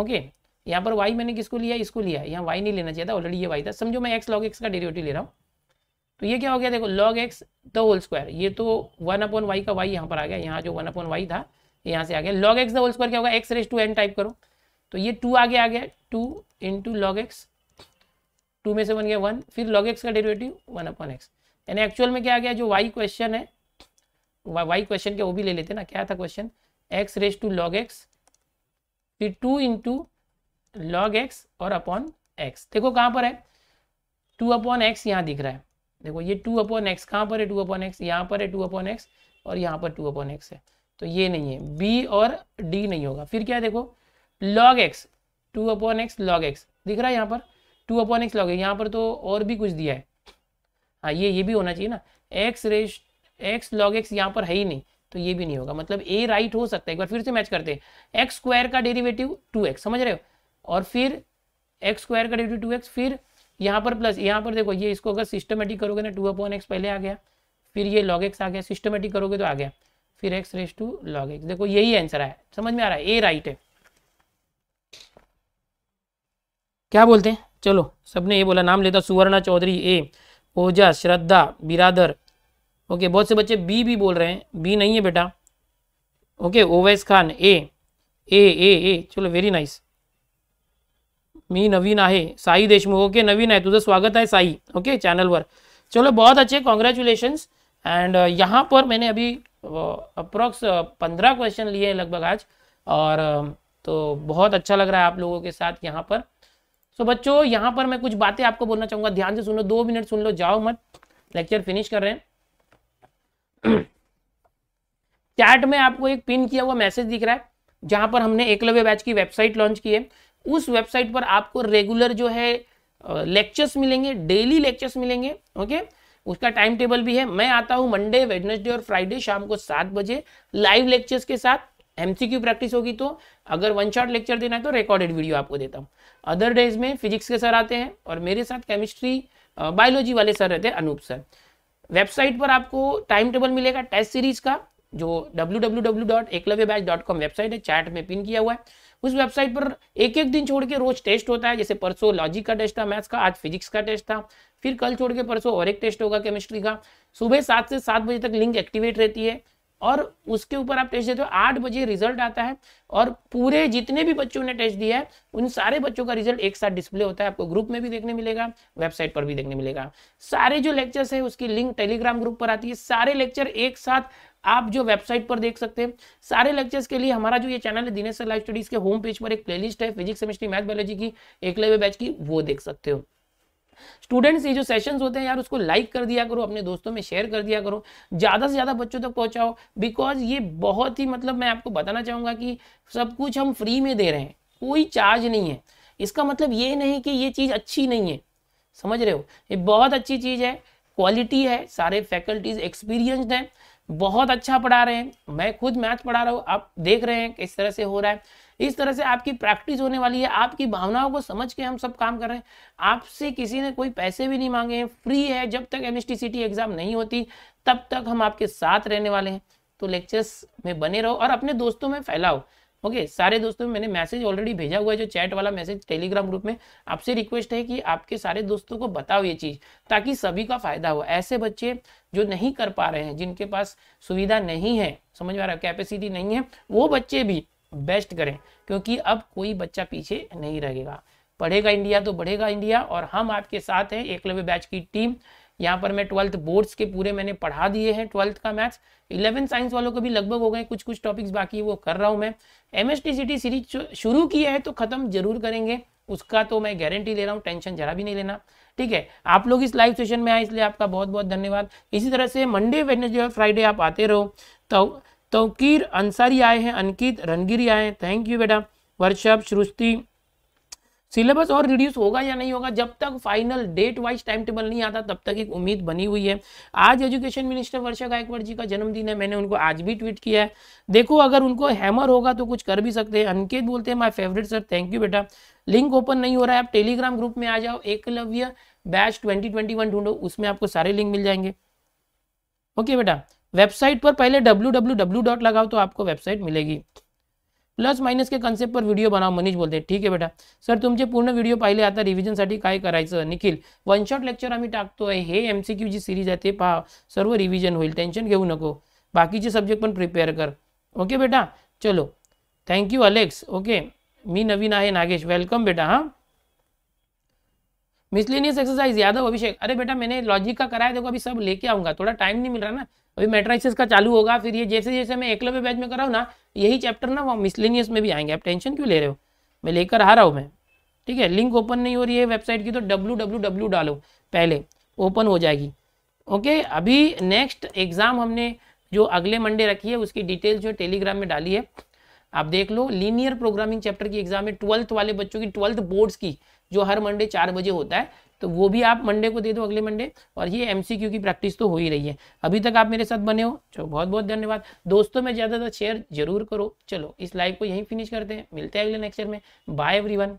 ओके okay, यहाँ पर वाई मैंने किसको लिया इसको लिया यहाँ वाई नहीं लेना चाहिए था ऑलरेडी ये वाई था समझो मैं एक्स लॉग एक्स का डेरिवेटिव ले रहा हूँ तो ये क्या हो गया देखो log x the whole square ये तो वन अपॉन वाई का वाई यहाँ पर आ गया यहाँ जो वन अपॉन वाई था यहाँ से आ गया log x the whole square क्या होगा x raise to n type करो तो ये टू आगे आ गया टू इन टू लॉग एक्स टू में से बन गया वन फिर लॉग एक्स का डेरिवेटिव वन अपॉन एक्स यानी एक्चुअल में क्या आ गया जो वाई क्वेश्चन है वाई क्वेश्चन क्या वो भी ले लेते ना क्या था question x raise to log x फिर टू इंटू लॉग एक्स और अपॉन एक्स देखो कहाँ पर है टू अपॉन एक्स यहाँ दिख रहा है देखो ये टू अपॉन एक्स कहाँ पर है टू अपॉन एक्स यहाँ पर है टू अपॉन एक्स और यहाँ पर टू अपॉन एक्स है तो ये नहीं है बी और डी नहीं होगा फिर क्या देखो log x two upon x log x दिख रहा है यहाँ पर two upon x log x यहाँ पर तो और भी कुछ दिया है हाँ ये ये भी होना चाहिए ना एक्स रेश एक्स लॉग एक्स यहाँ पर है ही नहीं तो ये भी नहीं होगा मतलब ए राइट हो सकता है एक बार फिर से मैच करते हैं एक्स स्क्वायर का डेरिवेटिव टू एक्स समझ रहे हो और फिर एक्स स्क्वायर का डिग्री टू एक्स फिर यहाँ पर प्लस यहाँ पर देखो ये इसको अगर सिस्टमेटिक करोगे ना टू अपॉन एक्स पहले आ गया फिर ये लॉग एक्स आ गया सिस्टमेटिक करोगे तो आ गया फिर x raise to log x देखो यही आंसर आया समझ में आ रहा है ए राइट है क्या बोलते हैं चलो सबने ये बोला नाम लेता सुवर्णा चौधरी ए ओजा श्रद्धा बिरादर ओके बहुत से बच्चे बी भी बोल रहे हैं बी नहीं है बेटा ओके ओवैस खान ए ए ए ए चलो वेरी नाइस मी नवीन आहे साई देशमुख ओके नवीन आहे तुझं स्वागत है साई ओके चैनल पर चलो बहुत अच्छे कॉन्ग्रेचुलेशंस एंड uh, यहाँ पर मैंने अभी अप्रॉक्स uh, uh, पंद्रह क्वेश्चन लिए हैं लगभग आज और um, तो बहुत अच्छा लग रहा है आप लोगों के साथ यहाँ पर सो so, बच्चों यहाँ पर मैं कुछ बातें आपको बोलना चाहूंगा ध्यान से सुन लो दो मिनट सुन लो जाओ मत लेक्चर फिनिश कर रहे हैं चैट में आपको एक पिन किया हुआ मैसेज दिख रहा है जहां पर हमने एकलव्य बैच की वेबसाइट लॉन्च की है उस वेबसाइट पर आपको रेगुलर जो है लेक्चर्स मिलेंगे डेली लेक्चर्स मिलेंगे ओके उसका टाइम टेबल भी है मैं आता हूँ मंडे वेडनेसडे और फ्राइडे शाम को सात बजे लाइव लेक्चर्स के साथ एमसीक्यू प्रैक्टिस होगी तो अगर वन शॉट लेक्चर देना है तो रिकॉर्डेड वीडियो आपको देता हूँ अदर डेज में फिजिक्स के सर आते हैं और मेरे साथ केमिस्ट्री बायोलॉजी वाले सर रहते हैं अनूप सर वेबसाइट पर आपको टाइम टेबल मिलेगा टेस्ट सीरीज का जो डब्ल्यू वेबसाइट है चैट में पिन किया हुआ है उस वेबसाइट पर एक एक दिन छोड़ के रोज टेस्ट होता है जैसे परसों लॉजिक का टेस्ट था मैथ्स का आज फिजिक्स का टेस्ट था फिर कल छोड़ के परसों और एक टेस्ट होगा केमिस्ट्री का सुबह सात से सात बजे तक लिंक एक्टिवेट रहती है और उसके ऊपर आप टेस्ट देते हो आठ बजे रिजल्ट आता है और पूरे जितने भी बच्चों ने टेस्ट दिया है उन सारे बच्चों का रिजल्ट एक साथ डिस्प्ले होता है आपको ग्रुप में भी देखने मिलेगा वेबसाइट पर भी देखने मिलेगा सारे जो लेक्चर्स है उसकी लिंक टेलीग्राम ग्रुप पर आती है सारे लेक्चर एक साथ आप जो वेबसाइट पर देख सकते हैं सारे लेक्चर्स के लिए हमारा जो ये चैनल है दिनेश सर लाइव स्टडीज के होम पेज पर एक प्लेलिस्ट है फिजिक्स केमिस्ट्री मैथ बायोलॉजी की एक लेवे बैच की वो देख सकते हो स्टूडेंट्स ये जो सेशंस होते हैं यार उसको लाइक कर दिया करो अपने दोस्तों में शेयर कर दिया करो ज़्यादा से ज़्यादा बच्चों तक पहुँचाओ बिकॉज ये बहुत ही मतलब मैं आपको बताना चाहूँगा कि सब कुछ हम फ्री में दे रहे हैं कोई चार्ज नहीं है इसका मतलब ये नहीं कि ये चीज़ अच्छी नहीं है समझ रहे हो ये बहुत अच्छी चीज़ है क्वालिटी है सारे फैकल्टीज एक्सपीरियंस्ड हैं बहुत अच्छा पढ़ा रहे हैं मैं खुद मैथ पढ़ा रहा हूँ आप देख रहे हैं किस तरह से हो रहा है इस तरह से आपकी प्रैक्टिस होने वाली है आपकी भावनाओं को समझ के हम सब काम कर रहे हैं आपसे किसी ने कोई पैसे भी नहीं मांगे हैं फ्री है जब तक एम एग्जाम नहीं होती तब तक हम आपके साथ रहने वाले हैं तो लेक्चर्स में बने रहो और अपने दोस्तों में फैलाओ ओके okay, सारे दोस्तों में मैंने मैसेज ऑलरेडी भेजा हुआ है जो चैट वाला मैसेज टेलीग्राम ग्रुप में आपसे रिक्वेस्ट है कि आपके सारे दोस्तों को बताओ ये चीज़ ताकि सभी का फायदा हो ऐसे बच्चे जो नहीं कर पा रहे हैं जिनके पास सुविधा नहीं है समझ में आ रहा है कैपेसिटी नहीं है वो बच्चे भी बेस्ट करें क्योंकि अब कोई बच्चा पीछे नहीं रहेगा पढ़ेगा इंडिया तो बढ़ेगा इंडिया और हम आपके साथ हैं एकलव्य बैच की टीम यहाँ पर मैं ट्वेल्थ बोर्ड्स के पूरे मैंने पढ़ा दिए हैं ट्वेल्थ का मैथ्स इलेवन साइंस वालों को भी लगभग हो गए कुछ कुछ टॉपिक्स बाकी वो कर रहा हूँ मैं एम एस सीरीज शुरू की है तो ख़त्म जरूर करेंगे उसका तो मैं गारंटी ले रहा हूँ टेंशन जरा भी नहीं लेना ठीक है आप लोग इस लाइव सेशन में आए इसलिए आपका बहुत बहुत धन्यवाद इसी तरह से मंडे वेडनेसडे और फ्राइडे आप आते रहो तो तोकीर अंसारी आए हैं अंकित रणगिरी आए हैं थैंक यू बेटा वर्षभ श्रुष्टि सिलेबस और रिड्यूस होगा या नहीं होगा जब तक final date wise time table नहीं आता तब तक एक उम्मीद बनी हुई है आज एजुकेशन मिनिस्टर वर्षा गायकवाड़ जी का जन्मदिन है मैंने उनको आज भी ट्वीट किया है देखो अगर उनको हैमर होगा तो कुछ कर भी सकते हैं अनकेत बोलते हैं my favourite sir thank you बेटा लिंक ओपन नहीं हो रहा है आप टेलीग्राम ग्रुप में आ जाओ एकलव्य बैच ट्वेंटी ढूंढो उसमें आपको सारे लिंक मिल जाएंगे ओके बेटा वेबसाइट पर पहले डब्ल्यू डॉट लगाओ तो आपको वेबसाइट मिलेगी प्लस माइनस के कंसेप्ट पर वीडियो बनाओ मनीष बोलते ठीक है बेटा सर तुम्हें पूर्ण वीडियो पहले आता रिविजन काय निखिल वन शॉट लेक्चर आम्ही टाकतोय हे एम सी क्यू जी सीरीज है तो पहा सर्व रिविजन होईल टेन्शन नको बाकी सब्जेक्ट पिपेयर कर ओके बेटा चलो थैंक यू अलेक्स ओके मी नवीन है नागेश वेलकम बेटा हाँ मिसलिनियस एक्सरसाइज यादव अभिषेक अरे बेटा मैंने लॉजिक का कराया देखो अभी सब लेके आऊंगा थोड़ा टाइम नहीं मिल रहा ना अभी मेट्राइसिस का चालू होगा फिर ये जैसे जैसे मैं एकलव्य बैच में कराऊँ ना यही चैप्टर ना वो मिसलिनियस में भी आएंगे आप टेंशन क्यों ले रहे हो मैं लेकर आ रहा हूँ मैं ठीक है लिंक ओपन नहीं हो रही है वेबसाइट की तो डब्ल्यू डालो पहले ओपन हो जाएगी ओके अभी नेक्स्ट एग्ज़ाम हमने जो अगले मंडे रखी है उसकी डिटेल्स जो टेलीग्राम में डाली है आप देख लो लीनियर प्रोग्रामिंग चैप्टर की एग्जाम है ट्वेल्थ वाले बच्चों की ट्वेल्थ बोर्ड्स की जो हर मंडे चार बजे होता है तो वो भी आप मंडे को दे दो अगले मंडे और ये एम की प्रैक्टिस तो हो ही रही है अभी तक आप मेरे साथ बने हो चलो बहुत बहुत धन्यवाद दोस्तों में ज़्यादातर शेयर जरूर करो चलो इस लाइव को यहीं फिनिश करते हैं मिलते हैं अगले नेक्स्ट में बाय एवरी